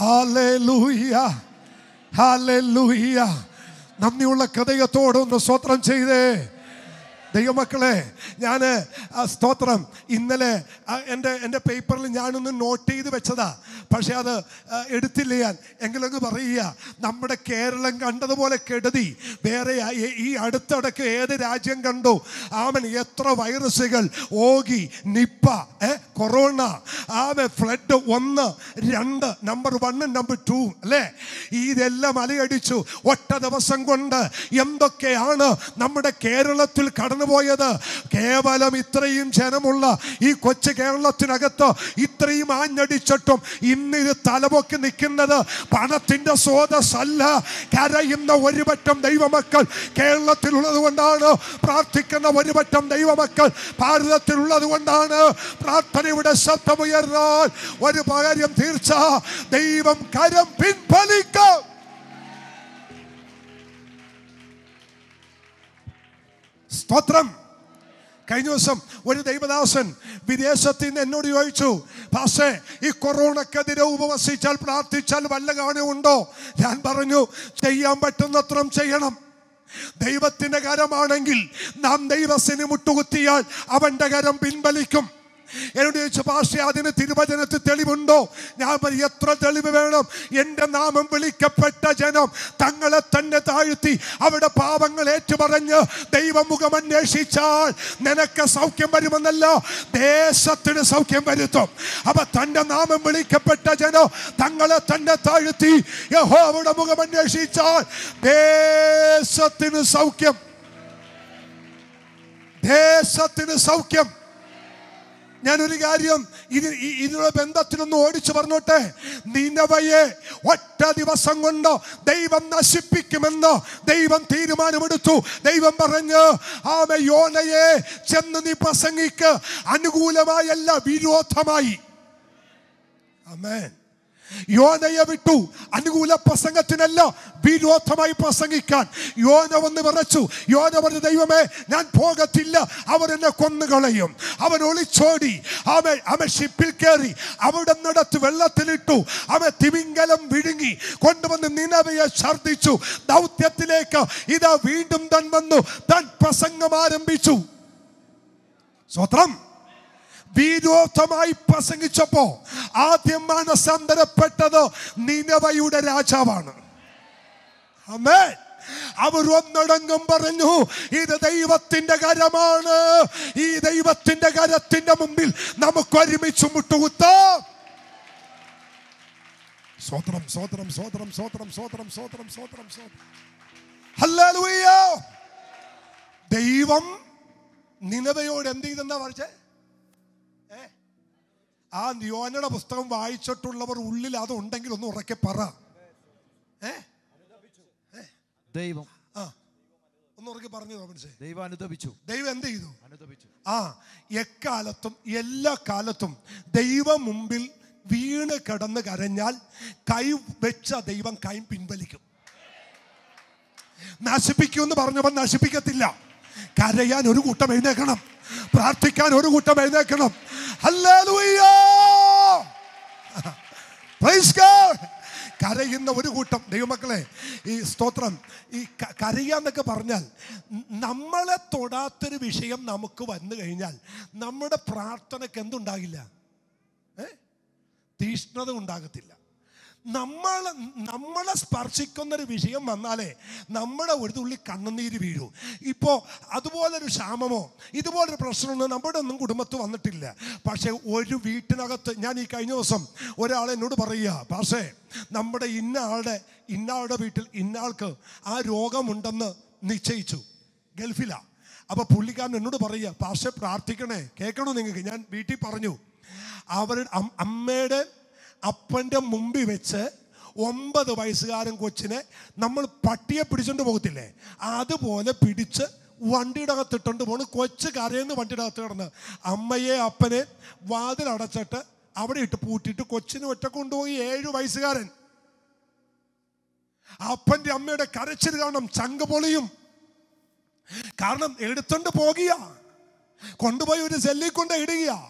ഹാലൂയ ഹാലൂയ നന്ദിയുള്ള ഹൃദയത്തോടൊന്ന് സ്തോത്രം ചെയ്തേ ദൈവമക്കളെ ഞാൻ സ്തോത്രം ഇന്നലെ എൻ്റെ എൻ്റെ പേപ്പറിൽ ഞാനൊന്ന് നോട്ട് ചെയ്ത് വെച്ചതാ പക്ഷേ അത് എടുത്തില്ലയാൽ ഞാൻ എങ്കിലൊന്ന് പറയുക നമ്മുടെ കേരളം കണ്ടതുപോലെ കെടുതി വേറെ ഈ അടുത്തടക്ക് ഏത് രാജ്യം കണ്ടു ആമൻ എത്ര വൈറസുകൾ ഓഗി നിപ്പ കൊറോണ ആമ ഫ്ലഡ് ഒന്ന് രണ്ട് നമ്പർ വണ്ണും നമ്പർ ടു അല്ലേ ഇതെല്ലാം അലയടിച്ചു ഒറ്റ ദിവസം കൊണ്ട് എന്തൊക്കെയാണ് നമ്മുടെ കേരളത്തിൽ കടന്നുപോയത് കേവലം ഇത്രയും ജനമുള്ള ഈ കൊച്ചു കേരളത്തിനകത്ത് ഇത്രയും ആഞ്ഞടിച്ചിട്ടും ഈ ഇന്ന് ഇത് തലപൊക്കി നിൽക്കുന്നത് പണത്തിന്റെ അല്ല കരയുന്ന ഒരുപറ്റം ദൈവമക്കൾ കേരളത്തിലുള്ളത് കൊണ്ടാണ് പ്രാർത്ഥിക്കുന്ന ഒരുപറ്റം ദൈവമക്കൾ ഭാരതത്തിലുള്ളത് കൊണ്ടാണ് പ്രാർത്ഥനയുടെ ശബ്ദമുയർന്നാൽ ഒരു കാര്യം തീർച്ച ദൈവം കരം പിൻഫലിക്കും സ്തോത്രം കഴിഞ്ഞ ദിവസം ഒരു ദൈവദാസൻ വിദേശത്ത് നിന്ന് എന്നോട് ചോദിച്ചു പാസേ ഈ കൊറോണക്കെതിരെ ഉപവസിച്ചാൽ പ്രാർത്ഥിച്ചാൽ വല്ല ഉണ്ടോ ഞാൻ പറഞ്ഞു ചെയ്യാൻ പറ്റുന്നത്ര ചെയ്യണം ദൈവത്തിന്റെ കരമാണെങ്കിൽ നാം ദൈവസിന് മുട്ടുകുത്തിയാൽ അവന്റെ കരം പിൻവലിക്കും എന്നോട് ചോദിച്ചു പക്ഷേ അതിന് തിരുവചനത്തിൽ തെളിവുണ്ടോ ഞാൻ എത്ര തെളിവ് വേണം എൻ്റെ നാമം വിളിക്കപ്പെട്ട ജനം തങ്ങളെ തന്നെ താഴ്ത്തി അവിടെ പാപങ്ങൾ ഏറ്റുപറഞ്ഞ് ദൈവമുഖം അന്വേഷിച്ചാൽ നിനക്ക് സൗഖ്യം വരുമെന്നല്ല ദേശത്തിന് സൗഖ്യം വരുത്തും അപ്പൊ തൻ്റെ നാമം വിളിക്കപ്പെട്ട ജനം തങ്ങളെ തന്നെ താഴ്ത്തി യഹോവയുടെ മുഖം അന്വേഷിച്ചാൽ ദേശത്തിന് സൗഖ്യം ദേശത്തിന് സൗഖ്യം ഞാനൊരു കാര്യം ഇത് ഇതിനുള്ള ബന്ധത്തിനൊന്ന് ഓടിച്ചു പറഞ്ഞോട്ടെ നീനവയെ ഒറ്റ ദിവസം കൊണ്ട് ദൈവം നശിപ്പിക്കുമെന്ന് ദൈവം തീരുമാനമെടുത്തു ദൈവം പറഞ്ഞു ആമേ യോനയെ ചെന്ന് നീ പ്രസംഗിക്ക് അനുകൂലമായല്ല വിരോധമായി ആമേ യോനയെ വിട്ടു അനുകൂല പ്രസംഗത്തിനല്ല വിരോധമായി പ്രസംഗിക്കാൻ യോന വന്ന് പറച്ചു യോന പറഞ്ഞു ദൈവമേ ഞാൻ പോകത്തില്ല എന്നെ കൊന്നുകളയും അവൻ ഒളിച്ചോടി അവൻ അവൻ ഷിപ്പിൽ കയറി അവിടെ നിന്നിടത്ത് വെള്ളത്തിലിട്ടു അവൻ തിമിങ്കലം വിഴുങ്ങി കൊണ്ടുവന്ന് നിലവയെ ഛർദിച്ചു ദൗത്യത്തിലേക്ക് ഇതാ വീണ്ടും തൻ വന്നു തൻ പ്രസംഗം ആരംഭിച്ചു സ്വത്രം വീരോധമായി പ്രസംഗിച്ചപ്പോ ആദ്യം മാനസാന്തരപ്പെട്ടത് നിനവയുടെ രാജാവാണ് അമ്മേ അവർ ഒന്നടങ്കം പറഞ്ഞു ഇത് ദൈവത്തിന്റെ കരമാണ് ഈ ദൈവത്തിന്റെ കരത്തിന്റെ മുമ്പിൽ നമുക്ക് ഒരുമിച്ച് മുട്ടുകുത്താം സ്വത്രം സ്വത്രം സ്വത്രം സ്വത്രം സ്വത്രം സ്വത്രം സ്വത്രം സ്വത്രം ദൈവം നിലവയോട് എന്ത് ചെയ്തെന്നാ പറഞ്ഞേ ആ നിയോനയുടെ പുസ്തകം വായിച്ചിട്ടുള്ളവർ ഉള്ളിൽ അത് ഉണ്ടെങ്കിൽ ഒന്ന് ഉറക്കെ പറ ദൈവം ആ പറഞ്ഞു ദൈവം ദൈവം എന്ത് ചെയ്തു ആ എക്കാലത്തും എല്ലാ കാലത്തും ദൈവം മുമ്പിൽ വീണ് കിടന്ന് കരഞ്ഞാൽ കൈ വെച്ച ദൈവം കൈ പിൻവലിക്കും നശിപ്പിക്കൂ എന്ന് പറഞ്ഞപ്പോൾ നശിപ്പിക്കത്തില്ല കരയാൻ ഒരു കൂട്ടം എഴുന്നേക്കണം പ്രാർത്ഥിക്കാൻ ഒരു കൂട്ടം എഴുന്നേക്കണം കരയുന്ന ഒരു കൂട്ടം ദൈവമക്കളെ ഈ സ്തോത്രം ഈ കരയാന്നൊക്കെ പറഞ്ഞാൽ നമ്മളെ തൊടാത്തൊരു വിഷയം നമുക്ക് വന്നു കഴിഞ്ഞാൽ നമ്മുടെ പ്രാർത്ഥനയ്ക്ക് എന്തുണ്ടാകില്ല തീഷ്ണത ഉണ്ടാകത്തില്ല നമ്മൾ നമ്മളെ സ്പർശിക്കുന്നൊരു വിഷയം വന്നാലേ നമ്മുടെ ഒരു തുള്ളി കണ്ണുനീര് വീഴൂ ഇപ്പോൾ അതുപോലൊരു ക്ഷാമമോ ഇതുപോലൊരു പ്രശ്നമൊന്നും നമ്മുടെ ഒന്നും കുടുംബത്ത് വന്നിട്ടില്ല പക്ഷേ ഒരു വീട്ടിനകത്ത് ഞാൻ ഈ കഴിഞ്ഞ ദിവസം ഒരാൾ എന്നോട് പറയുക പക്ഷേ നമ്മുടെ ഇന്ന ആളുടെ ഇന്ന ആളുടെ വീട്ടിൽ ഇന്നാൾക്ക് ആ രോഗമുണ്ടെന്ന് നിശ്ചയിച്ചു ഗൾഫിലാണ് അപ്പോൾ പുള്ളിക്കാരൻ എന്നോട് പറയുക പാഷെ പ്രാർത്ഥിക്കണേ കേൾക്കണോ നിങ്ങൾക്ക് ഞാൻ വീട്ടിൽ പറഞ്ഞു അവരുടെ അമ്മയുടെ അപ്പൻ്റെ മുമ്പിൽ വെച്ച് ഒമ്പത് വയസ്സുകാരൻ കൊച്ചിനെ നമ്മൾ പട്ടിയെ പിടിച്ചുകൊണ്ട് പോകത്തില്ലേ അതുപോലെ പിടിച്ച് വണ്ടിയുടെ അകത്തിട്ടുണ്ട് പോകണം കൊച്ച് കരയുന്ന വണ്ടിയുടെ അകത്ത് കിടന്ന് അമ്മയെ അപ്പനെ വാതിലടച്ചിട്ട് അവിടെ ഇട്ട് പൂട്ടിയിട്ട് കൊച്ചിനെ ഒറ്റ കൊണ്ടുപോയി ഏഴു വയസ്സുകാരൻ അപ്പൻ്റെ അമ്മയുടെ കരച്ചിൽ കാണണം ചങ്ക പൊളിയും കാരണം എടുത്തോണ്ട് പോകിയ കൊണ്ടുപോയി ഒരു സെല്ലിൽ കൊണ്ട് ഇടുകയാണ്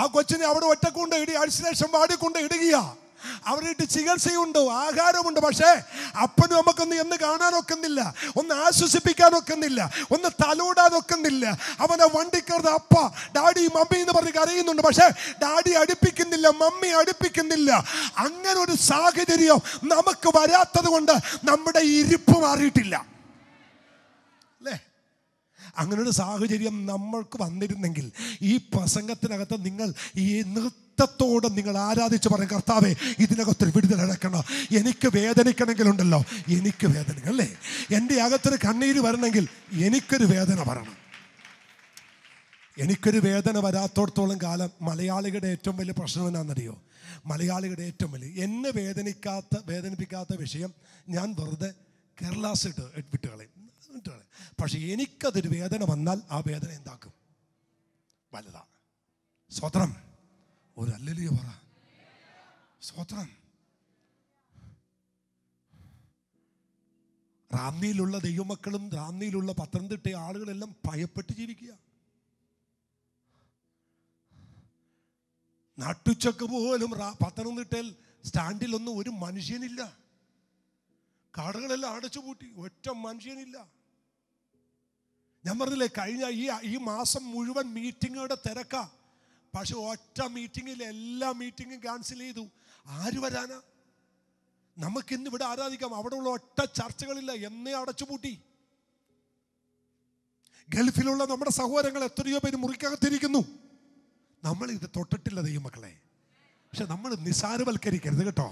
ആ കൊച്ചിനെ അവിടെ ഒറ്റക്കൊണ്ട് ഇടി ഐസൊലേഷൻ വാടി കൊണ്ട് ഇടുകയാ അവരിട്ട് ചികിത്സയുണ്ട് ആഹാരമുണ്ട് പക്ഷേ അപ്പനും നമുക്കൊന്ന് എന്ന് കാണാനൊക്കുന്നില്ല ഒന്ന് ആശ്വസിപ്പിക്കാനൊക്കുന്നില്ല ഒന്ന് തലോടാനൊക്കുന്നില്ല അവനെ വണ്ടിക്കറുത് അപ്പ ഡാഡി മമ്മി എന്ന് പറഞ്ഞ് കരയുന്നുണ്ട് പക്ഷേ ഡാഡി അടുപ്പിക്കുന്നില്ല മമ്മി അടുപ്പിക്കുന്നില്ല അങ്ങനെ ഒരു സാഹചര്യം നമുക്ക് വരാത്തത് കൊണ്ട് നമ്മുടെ ഇരിപ്പ് മാറിയിട്ടില്ല അങ്ങനൊരു സാഹചര്യം നമ്മൾക്ക് വന്നിരുന്നെങ്കിൽ ഈ പ്രസംഗത്തിനകത്ത് നിങ്ങൾ ഈ നൃത്തത്തോടെ നിങ്ങൾ ആരാധിച്ച് പറയും കർത്താവെ ഇതിനകത്തൊരു വിടുതലടക്കണം എനിക്ക് വേദനിക്കണമെങ്കിലുണ്ടല്ലോ എനിക്ക് വേദനിക്കണം അല്ലേ എൻ്റെ അകത്തൊരു കണ്ണീര് വരണമെങ്കിൽ എനിക്കൊരു വേദന വരണം എനിക്കൊരു വേദന വരാത്തോടത്തോളം കാലം മലയാളികളുടെ ഏറ്റവും വലിയ പ്രശ്നം എന്നാണെന്നറിയോ മലയാളികളുടെ ഏറ്റവും വലിയ എന്നെ വേദനിക്കാത്ത വേദനിപ്പിക്കാത്ത വിഷയം ഞാൻ വെറുതെ കേരളാസ് ഇട്ട് വിട്ടുകളയും മിനിറ്റാണ് പക്ഷെ എനിക്കതൊരു വേദന വന്നാൽ ആ വേദന എന്താക്കും വലുതാ സ്വത്രം ഒരു അല്ലലിയ പറ സ്വത്രം റാന്നിയിലുള്ള ദൈവമക്കളും റാന്നിയിലുള്ള പത്തനംതിട്ട ആളുകളെല്ലാം ഭയപ്പെട്ട് ജീവിക്കുക നാട്ടുച്ചക്ക് പോലും പത്തനംതിട്ടയിൽ സ്റ്റാൻഡിലൊന്നും ഒരു മനുഷ്യനില്ല കാടുകളെല്ലാം അടച്ചുപൂട്ടി ഒറ്റ മനുഷ്യനില്ല ഞാൻ പറഞ്ഞില്ലേ കഴിഞ്ഞ ഈ ഈ മാസം മുഴുവൻ മീറ്റിങ്ങുകളുടെ തിരക്കാ പക്ഷെ ഒറ്റ മീറ്റിങ്ങിൽ എല്ലാ മീറ്റിങ്ങും ക്യാൻസൽ ചെയ്തു ആര് വരാനാ നമുക്കിന്ന് ഇവിടെ ആരാധിക്കാം അവിടെയുള്ള ഒറ്റ ചർച്ചകളില്ല എന്നേ അടച്ചുപൂട്ടി ഗൾഫിലുള്ള നമ്മുടെ സഹോദരങ്ങൾ എത്രയോ പേര് മുറിക്കകത്തിരിക്കുന്നു നമ്മൾ ഇത് തൊട്ടിട്ടില്ല ദൈവമക്കളെ പക്ഷെ നമ്മൾ നിസാരവൽക്കരിക്കരുത് കേട്ടോ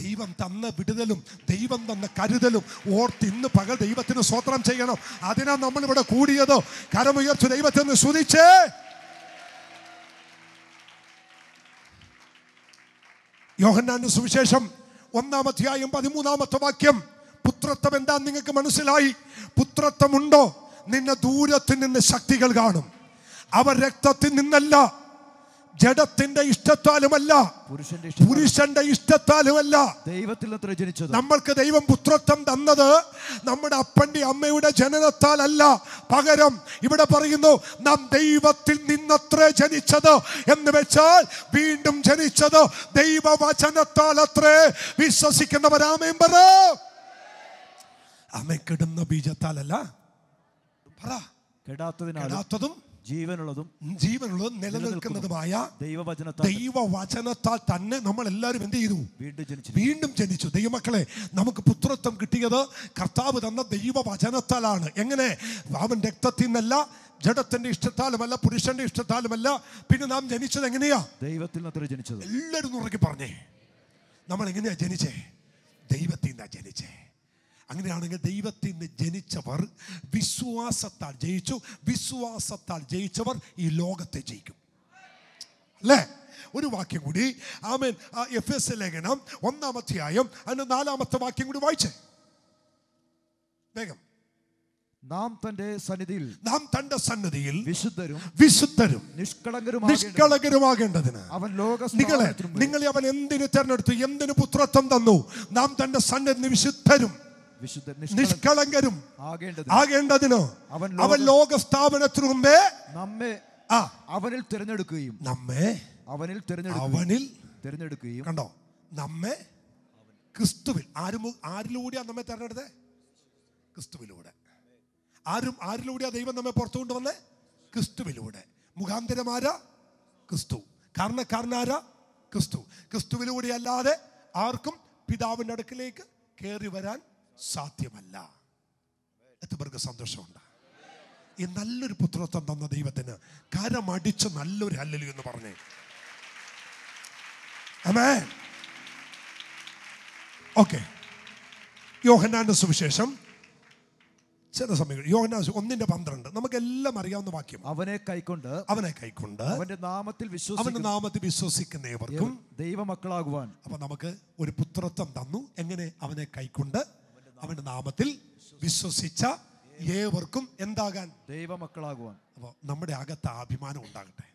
ദൈവം തന്ന വിടുതലും ദൈവം തന്ന കരുതലും ഓർത്ത് ഇന്ന് പകൽ ദൈവത്തിന് സ്വോത്രം ചെയ്യണം അതിനാ നമ്മൾ ഇവിടെ കൂടിയതോ കരമുയർച്ചു ദൈവത്തെ ഒന്ന് യോഹന്നാന്റെ സുവിശേഷം ഒന്നാമധ്യായം പതിമൂന്നാമത്തെ വാക്യം പുത്രത്വം എന്താ നിങ്ങൾക്ക് മനസ്സിലായി പുത്രത്വമുണ്ടോ നിന്നെ ദൂരത്തിൽ നിന്ന് ശക്തികൾ കാണും അവർ രക്തത്തിൽ നിന്നല്ല ജഡത്തിന്റെ ഇഷ്ടത്താലുമല്ല പുരുഷന്റെ ഇഷ്ടത്താലുമല്ല ദൈവത്തിൽ അത്ര ജനിച്ചത് നമ്മൾക്ക് ദൈവം പുത്രത്വം തന്നത് നമ്മുടെ അപ്പന്റെ അമ്മയുടെ ജനനത്താലല്ല പകരം ഇവിടെ പറയുന്നു നാം ദൈവത്തിൽ നിന്നത്ര ജനിച്ചത് എന്ന് വെച്ചാൽ വീണ്ടും ജനിച്ചത് ദൈവവചനത്താൽ അത്രേ വിശ്വസിക്കുന്നവരാമേം പറ അമ്മ കെടുന്ന ബീജത്താലല്ല പറ കെടാത്തതിനാലും ജീവനുള്ളതും ജീവനുള്ളതും നിലനിൽക്കുന്നതുമായ ദൈവവചനത്താൽ ദൈവവചനത്താൽ തന്നെ നമ്മൾ എല്ലാവരും എന്ത് ചെയ്തു വീണ്ടും ജനിച്ചു വീണ്ടും ജനിച്ചു ദൈവമക്കളെ നമുക്ക് പുത്രത്വം കിട്ടിയത് കർത്താവ് തന്ന ദൈവവചനത്താലാണ് എങ്ങനെ അവൻ രക്തത്തിൽ നിന്നല്ല ജഡത്തിന്റെ ഇഷ്ടത്താലുമല്ല പുരുഷന്റെ ഇഷ്ടത്താലുമല്ല പിന്നെ നാം ജനിച്ചത് എങ്ങനെയാ ദൈവത്തിൽ ജനിച്ചത് എല്ലാവരും ഉറക്കി പറഞ്ഞേ നമ്മൾ എങ്ങനെയാ ജനിച്ചേ ദൈവത്തിൽ നിന്നാ ജനിച്ചേ അങ്ങനെയാണെങ്കിൽ ദൈവത്തിൽ നിന്ന് ജനിച്ചവർ വിശ്വാസത്താൽ ജയിച്ചു വിശ്വാസത്താൽ ജയിച്ചവർ ഈ ലോകത്തെ ജയിക്കും അല്ലേ ഒരു വാക്യം കൂടി ആമേൻ എഫ് എസ് ലേഖനം ഒന്നാമധ്യായം അതിൻ്റെ നാലാമത്തെ വാക്യം കൂടി വായിച്ചേ വേഗം നാം തന്റെ സന്നിധിയിൽ നാം തന്റെ സന്നിധിയിൽ വിശുദ്ധരും വിശുദ്ധരും നിഷ്കളങ്കരും നിഷ്കളങ്കരുമാകേണ്ടതിന് അവൻ ലോക നിങ്ങളെ നിങ്ങളെ അവൻ എന്തിനു തെരഞ്ഞെടുത്തു എന്തിനു പുത്രത്വം തന്നു നാം തന്റെ സന്നിധി വിശുദ്ധരും നിഷ്കളങ്കരും ആകേണ്ടതിന് അവൻ ലോക സ്ഥാപനത്തിനു മുമ്പേ നമ്മെ ആ അവനിൽ തിരഞ്ഞെടുക്കുകയും നമ്മെ അവനിൽ തിരഞ്ഞെടുക്കും അവനിൽ തിരഞ്ഞെടുക്കുകയും കണ്ടോ നമ്മെ ക്രിസ്തുവിൽ ആരും ആരിലൂടെയാ നമ്മെ തിരഞ്ഞെടുത്തത് ക്രിസ്തുവിലൂടെ ആരും ആരിലൂടെയാ ദൈവം നമ്മെ പുറത്തു കൊണ്ടുവന്നേ ക്രിസ്തുവിലൂടെ മുഖാന്തരമാരാ ക്രിസ്തു കാരണക്കാരനാരാ ക്രിസ്തു ക്രിസ്തുവിലൂടെ അല്ലാതെ ആർക്കും പിതാവിൻ്റെ അടുക്കിലേക്ക് കയറി വരാൻ സാധ്യമല്ല പേർക്ക് സന്തോഷമുണ്ട് ഈ നല്ലൊരു പുത്രത്വം തന്ന ദൈവത്തിന് കരമടിച്ച നല്ലൊരു അല്ലലു എന്ന് പറഞ്ഞേ അമേ ഓക്കെ യോഹനാന്റെ സുവിശേഷം ചില സമയങ്ങൾ യോഹന ഒന്നിന്റെ പന്ത്രണ്ട് നമുക്ക് എല്ലാം അറിയാവുന്ന വാക്യം അവനെ കൈക്കൊണ്ട് അവനെ കൈക്കൊണ്ട് അവന്റെ നാമത്തിൽ അവന്റെ നാമത്തിൽ വിശ്വസിക്കുന്നവർക്കും ദൈവമക്കളാകുവാൻ അപ്പൊ നമുക്ക് ഒരു പുത്രത്വം തന്നു എങ്ങനെ അവനെ കൈക്കൊണ്ട് അവന്റെ നാമത്തിൽ വിശ്വസിച്ച ഏവർക്കും എന്താകാൻ ദൈവമക്കളാകുവാൻ അപ്പോൾ നമ്മുടെ അകത്ത് ആഭിമാനം ഉണ്ടാകട്ടെ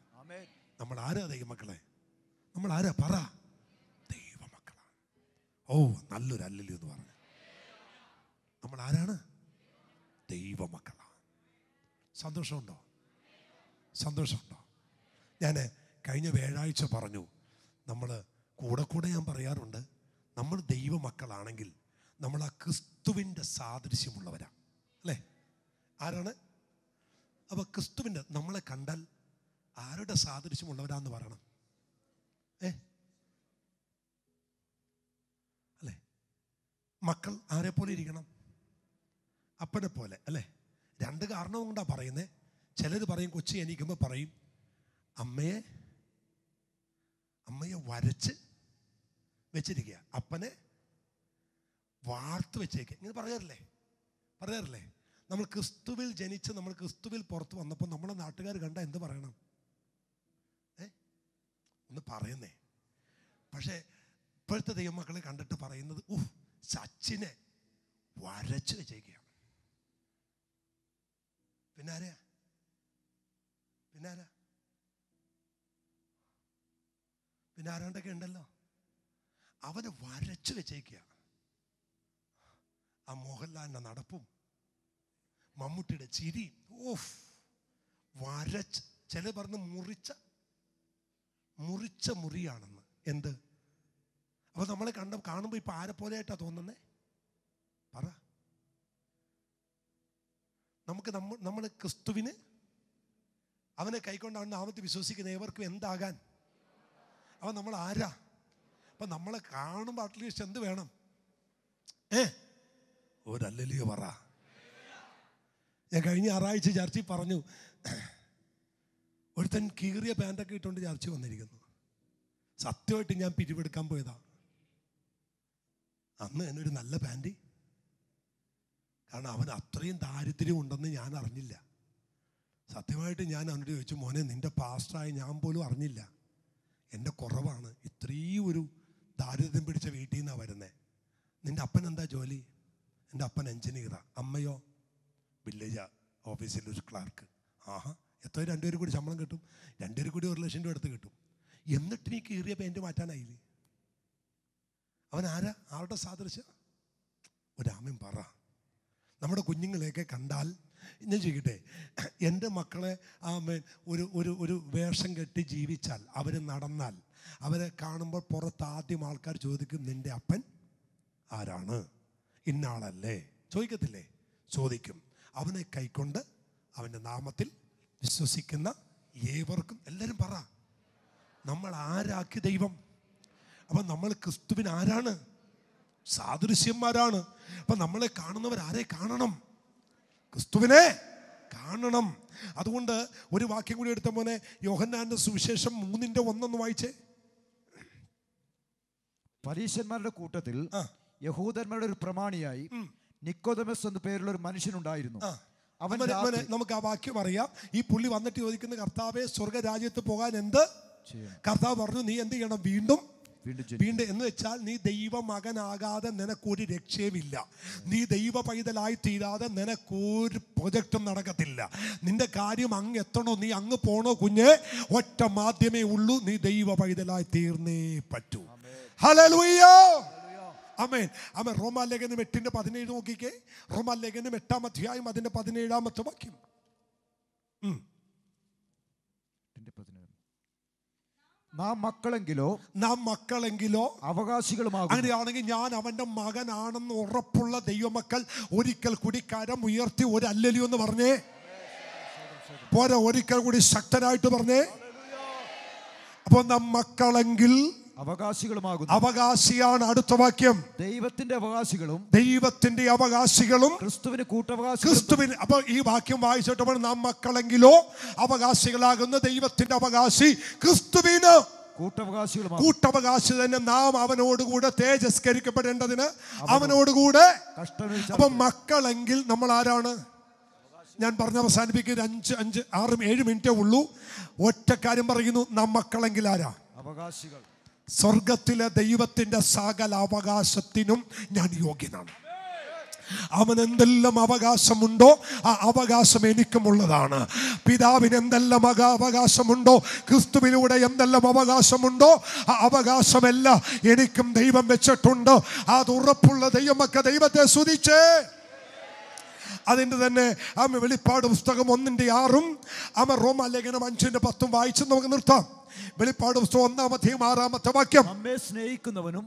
നമ്മൾ ആരാ ദൈവമക്കളെ നമ്മൾ ആരാ പറ ദൈവമക്കളാണ് ഓ നല്ലൊരു അല്ലല്ലോ എന്ന് പറഞ്ഞു നമ്മൾ ആരാണ് ദൈവമക്കളാണ് സന്തോഷമുണ്ടോ സന്തോഷമുണ്ടോ ഞാൻ കഴിഞ്ഞ വ്യാഴാഴ്ച പറഞ്ഞു നമ്മൾ കൂടെ കൂടെ ഞാൻ പറയാറുണ്ട് നമ്മൾ ദൈവമക്കളാണെങ്കിൽ നമ്മൾ ആ ക്രിസ്തുവിൻ്റെ സാദൃശ്യമുള്ളവരാണ് അല്ലേ ആരാണ് അപ്പോൾ ക്രിസ്തുവിൻ്റെ നമ്മളെ കണ്ടാൽ ആരുടെ സാദൃശ്യമുള്ളവരാന്ന് പറയണം ഏ അല്ലേ മക്കൾ ആരെ പോലെ ഇരിക്കണം അപ്പനെ പോലെ അല്ലേ രണ്ട് കാരണവും കൊണ്ടാണ് പറയുന്നത് ചിലത് പറയും കൊച്ചി എനിക്കുമ്പോൾ പറയും അമ്മയെ അമ്മയെ വരച്ച് വെച്ചിരിക്കുക അപ്പനെ വാർത്തു വെച്ചേക്ക് ഇങ്ങനെ പറയാറില്ലേ പറയാറില്ലേ നമ്മൾ ക്രിസ്തുവിൽ ജനിച്ച് നമ്മൾ ക്രിസ്തുവിൽ പുറത്ത് വന്നപ്പോൾ നമ്മളെ നാട്ടുകാർ കണ്ട എന്ത് പറയണം ഏ ഒന്ന് പറയുന്നേ പക്ഷേ ഇപ്പോഴത്തെ ദൈവമക്കളെ കണ്ടിട്ട് പറയുന്നത് ഉഹ് സച്ചിനെ വരച്ചു വെച്ചേക്കുകയാണ് പിന്നെ ആരാ പിന്നെ ആരാ പിന്നെ ആരാണ്ടൊക്കെ ഉണ്ടല്ലോ അവനെ വരച്ചു വെച്ചേക്കുക ആ മോഹൻലാലിൻ്റെ നടപ്പും മമ്മൂട്ടിയുടെ ചിരിയും ഓഫ് വരച്ച് ചില പറഞ്ഞ് മുറിച്ച മുറിച്ച മുറിയാണെന്ന് എന്ത് അപ്പോൾ നമ്മളെ കണ്ട കാണുമ്പോൾ ഇപ്പോൾ ആരെ ആയിട്ടാ തോന്നുന്നേ പറ നമുക്ക് നമ്മൾ നമ്മൾ ക്രിസ്തുവിന് അവനെ കൈക്കൊണ്ട് അവൻ്റെ നാമത്തിൽ വിശ്വസിക്കുന്ന ഏവർക്കും എന്താകാൻ അവൻ നമ്മൾ ആരാ അപ്പം നമ്മളെ കാണുമ്പോൾ അറ്റ്ലീസ്റ്റ് എന്ത് വേണം ഏ ഒരല്ലലിയ പറ ഞാൻ കഴിഞ്ഞ ഞായറാഴ്ച ചർച്ചയിൽ പറഞ്ഞു ഒരുത്തൻ കീറിയ പാൻറ്റൊക്കെ ഇട്ടുകൊണ്ട് ചർച്ച വന്നിരിക്കുന്നു സത്യമായിട്ട് ഞാൻ പിരിവെടുക്കാൻ പോയതാ അന്ന് എന്നൊരു നല്ല പാൻറ്റ് കാരണം അവൻ അത്രയും ദാരിദ്ര്യം ഉണ്ടെന്ന് ഞാൻ അറിഞ്ഞില്ല സത്യമായിട്ട് ഞാൻ അവനോട് ചോദിച്ചു മോനെ നിന്റെ പാസ്റ്ററായ ഞാൻ പോലും അറിഞ്ഞില്ല എൻ്റെ കുറവാണ് ഇത്രയും ഒരു ദാരിദ്ര്യം പിടിച്ച വീട്ടിൽ നിന്നാണ് വരുന്നത് നിന്റെ അപ്പൻ എന്താ ജോലി എൻ്റെ അപ്പൻ എഞ്ചിനീയറാണ് അമ്മയോ വില്ലേജ് ഓഫീസിൽ ഒരു ക്ലാർക്ക് ആഹാ എത്ര രണ്ടുപേരും കൂടി ശമ്പളം കിട്ടും രണ്ടുപേരും കൂടി ഒരു ലക്ഷം രൂപ എടുത്ത് കിട്ടും എന്നിട്ട് നീ കീറിയ പേൻറ്റ് മാറ്റാനായില്ലേ അവൻ ആരാ ആരുടെ സാദൃശ്യ ഒരാമൻ പറ നമ്മുടെ കുഞ്ഞുങ്ങളെയൊക്കെ കണ്ടാൽ ഞാൻ ചോദിക്കട്ടെ എൻ്റെ മക്കളെ ആ മേൻ ഒരു ഒരു ഒരു വേഷം കെട്ടി ജീവിച്ചാൽ അവർ നടന്നാൽ അവരെ കാണുമ്പോൾ പുറത്ത് ആദ്യം ആൾക്കാർ ചോദിക്കും നിൻ്റെ അപ്പൻ ആരാണ് ഇന്നാളല്ലേ ചോദിക്കത്തില്ലേ ചോദിക്കും അവനെ കൈക്കൊണ്ട് അവൻ്റെ നാമത്തിൽ വിശ്വസിക്കുന്ന ഏവർക്കും എല്ലാവരും പറ നമ്മൾ ആരാക്കി ദൈവം അപ്പം നമ്മൾ ക്രിസ്തുവിന് ആരാണ് സാദൃശ്യന്മാരാണ് അപ്പം നമ്മളെ കാണുന്നവർ ആരെ കാണണം ക്രിസ്തുവിനെ കാണണം അതുകൊണ്ട് ഒരു വാക്യം കൂടി എടുത്ത മോനെ യോഹന്നാന്റെ സുവിശേഷം മൂന്നിന്റെ ഒന്നൊന്ന് വായിച്ചേ പരീശന്മാരുടെ കൂട്ടത്തിൽ യഹൂദന്മാരുടെ ഒരു പ്രമാണിയായി നിക്കോദമസ് എന്ന പേരുള്ള ഒരു മനുഷ്യനുണ്ടായിരുന്നു അവൻ നമുക്ക് ആ വാക്യം അറിയാം ഈ പുള്ളി വന്നിട്ട് ചോദിക്കുന്ന കർത്താവെ സ്വർഗരാജ്യത്ത് പോകാൻ എന്ത് കർത്താവ് പറഞ്ഞു നീ എന്ത് ചെയ്യണം വീണ്ടും വീണ്ടും എന്ന് വെച്ചാൽ നീ ദൈവ മകനാകാതെ നിനക്കൊരു രക്ഷയുമില്ല നീ ദൈവ പൈതലായി തീരാതെ നിനക്കൊരു പ്രൊജക്റ്റും നടക്കത്തില്ല നിന്റെ കാര്യം അങ്ങ് എത്തണോ നീ അങ്ങ് പോണോ കുഞ്ഞ് ഒറ്റ മാധ്യമേ ഉള്ളൂ നീ ദൈവ പൈതലായി തീർന്നേ പറ്റൂ ഹലോ അമേൻ റോമാ ലേഖനം എട്ടിന്റെ പതിനേഴ് നോക്കിക്കേ ലേഖനം എട്ടാം അധ്യായം അതിൻ്റെ പതിനേഴാമത്തെ വാക്യം നാം മക്കളെങ്കിലോ നാം മക്കളെങ്കിലോ അവകാശികളുമാകും അങ്ങനെയാണെങ്കിൽ ഞാൻ അവൻ്റെ മകനാണെന്ന് ഉറപ്പുള്ള ദൈവമക്കൾ ഒരിക്കൽ കൂടി കരം ഉയർത്തി ഒരു അല്ലലിയോ എന്ന് പറഞ്ഞേ പോരാ ഒരിക്കൽ കൂടി ശക്തനായിട്ട് പറഞ്ഞേ അപ്പോൾ നാം മക്കളെങ്കിൽ അവകാശികളുമാകുന്നു അവകാശിയാണ് അടുത്ത വാക്യം ദൈവത്തിന്റെ അവകാശികളും ദൈവത്തിന്റെ അവകാശികളും ക്രിസ്തുവിന് കൂട്ടവകാശി ക്രിസ്തുവിന് അപ്പൊ ഈ വാക്യം വായിച്ചിട്ട് നാം മക്കളെങ്കിലോ അവകാശികളാകുന്ന ദൈവത്തിന്റെ അവകാശി ക്രിസ്തുവിന് കൂട്ടവകാശികളും കൂട്ടവകാശി തന്നെ നാം അവനോടുകൂടെ തേജസ്കരിക്കപ്പെടേണ്ടതിന് അവനോടുകൂടെ അപ്പൊ മക്കളെങ്കിൽ നമ്മൾ ആരാണ് ഞാൻ പറഞ്ഞ അവസാനിപ്പിക്കുക അഞ്ച് അഞ്ച് ആറും ഏഴ് മിനിറ്റേ ഉള്ളൂ ഒറ്റക്കാര്യം പറയുന്നു നാം മക്കളെങ്കിൽ ആരാ അവകാശികൾ സ്വർഗത്തിലെ ദൈവത്തിന്റെ സകല അവകാശത്തിനും ഞാൻ യോഗ്യനാണ് അവൻ എന്തെല്ലാം അവകാശമുണ്ടോ ആ അവകാശം എനിക്കുമുള്ളതാണ് പിതാവിന് എന്തെല്ലാം അവകാശമുണ്ടോ ക്രിസ്തുവിലൂടെ എന്തെല്ലാം അവകാശമുണ്ടോ ആ അവകാശമല്ല എനിക്കും ദൈവം വെച്ചിട്ടുണ്ട് അത് ഉറപ്പുള്ള ദൈവമൊക്കെ ദൈവത്തെ സ്തുതിച്ചേ അതിൻ്റെ തന്നെ ആമ വെളിപ്പാട് പുസ്തകം ഒന്നിൻ്റെ ആറും ആമ റോമാലേഖനം അഞ്ചിൻ്റെ പത്തും വായിച്ചു നമുക്ക് നിർത്താം വെളിപ്പാട് പുസ്തകം ഒന്നാം അധ്യയം ആറാമത്തെ വാക്യം നമ്മെ സ്നേഹിക്കുന്നവനും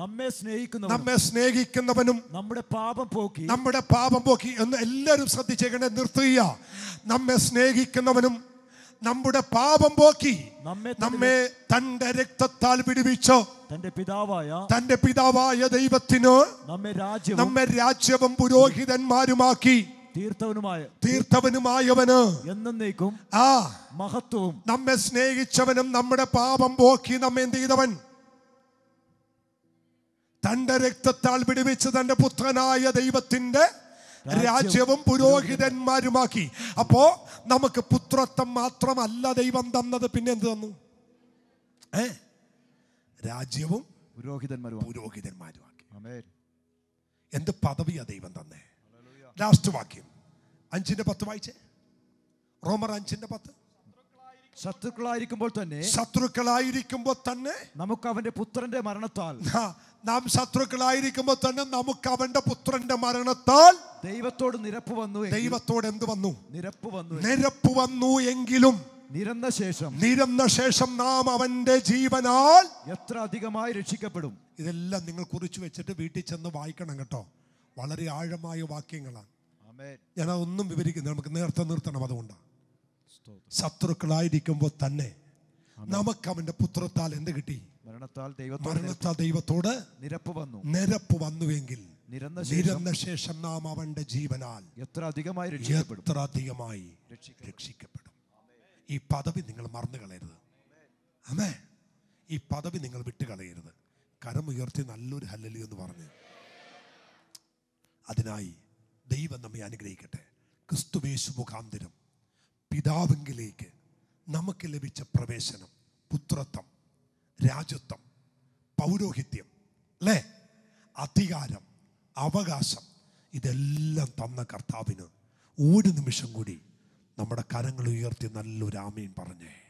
നമ്മെ സ്നേഹിക്കുന്നവനും നമ്മെ സ്നേഹിക്കുന്നവനും നമ്മുടെ പാപം പോക്കി നമ്മുടെ പാപം പോക്കി എന്ന് എല്ലാവരും ശ്രദ്ധിച്ചേക്കണേ നിർത്തുക നമ്മെ സ്നേഹിക്കുന്നവനും നമ്മുടെ പാപം പോക്കി നമ്മെ തന്റെ രക്തത്താൽ വിടുവിച്ചു തന്റെ പിതാവായ തന്റെ പിതാവായ ദൈവത്തിന് നമ്മെ രാജ്യം നമ്മെ രാജ്യവും പുരോഹിതന്മാരുമാക്കി തീർത്തവനുമായ തീർത്ഥവനുമായവന് എന്നേക്കും ആ മഹത്വവും നമ്മെ സ്നേഹിച്ചവനും നമ്മുടെ പാപം പോക്കി നമ്മെ എന്ത് ചെയ്തവൻ തന്റെ രക്തത്താൽ വിടുവിച്ച് തന്റെ പുത്രനായ ദൈവത്തിന്റെ രാജ്യവും പുരോഹിതന്മാരുമാക്കി അപ്പോ നമുക്ക് പുത്രത്വം മാത്രമല്ല ദൈവം തന്നത് പിന്നെ എന്ത് തന്നു ഏ രാജ്യവും പുരോഹിതന്മാരും പുരോഹിതന്മാരുമാക്കി എന്ത് പദവിയാ ദൈവം തന്നേ ലാസ്റ്റ് വാക്യം അഞ്ചിന്റെ പത്ത് വായിച്ചേ റോമർ അഞ്ചിന്റെ പത്ത് ശത്രുക്കളായിരിക്കുമ്പോൾ തന്നെ ശത്രുക്കളായിരിക്കുമ്പോൾ തന്നെ നമുക്ക് അവന്റെ പുത്രന്റെ മരണത്താൽ നാം ശത്രുക്കളായിരിക്കുമ്പോൾ തന്നെ നമുക്ക് അവന്റെ പുത്രന്റെ മരണത്താൽ ദൈവത്തോട് നിരപ്പ് വന്നു ദൈവത്തോട് എന്ത് വന്നു നിരപ്പ് വന്നു നിരപ്പ് വന്നു എങ്കിലും നിരന്ന ശേഷം നിരന്ന ശേഷം നാം അവന്റെ ജീവനാൽ എത്ര അധികമായി രക്ഷിക്കപ്പെടും ഇതെല്ലാം നിങ്ങൾ കുറിച്ച് വെച്ചിട്ട് വീട്ടിൽ ചെന്ന് വായിക്കണം കേട്ടോ വളരെ ആഴമായ വാക്യങ്ങളാണ് ഞാൻ അതൊന്നും വിവരിക്കുന്നു നമുക്ക് നേരത്തെ നിർത്തണം അതുകൊണ്ടാണ് ശത്രുക്കളായിരിക്കുമ്പോൾ തന്നെ നമുക്ക് അവന്റെ പുത്രത്താൽ എന്ത് കിട്ടി മരണത്താൽ മരണത്താൽ ദൈവത്തോട് നിരപ്പ് വന്നു നിരപ്പ് വന്നുവെങ്കിൽ നിരന്ന ശേഷം നാം അവന്റെ ജീവനാൽ എത്ര അധികമായി എത്ര അധികമായി രക്ഷിക്കപ്പെടും ഈ പദവി നിങ്ങൾ മറന്നു കളയരുത് അമേ ഈ പദവി നിങ്ങൾ വിട്ടു കളയരുത് കരമുയർത്തി നല്ലൊരു ഹല്ലലി എന്ന് പറഞ്ഞു അതിനായി ദൈവം നമ്മെ അനുഗ്രഹിക്കട്ടെ ക്രിസ്തുവേശു മുഖാന്തരം പിതാവെങ്കിലേക്ക് നമുക്ക് ലഭിച്ച പ്രവേശനം പുത്രത്വം രാജ്യത്വം പൗരോഹിത്യം അല്ലേ അധികാരം അവകാശം ഇതെല്ലാം തന്ന കർത്താവിന് ഒരു നിമിഷം കൂടി നമ്മുടെ കരങ്ങൾ ഉയർത്തി നല്ലൊരു ആമയും പറഞ്ഞേ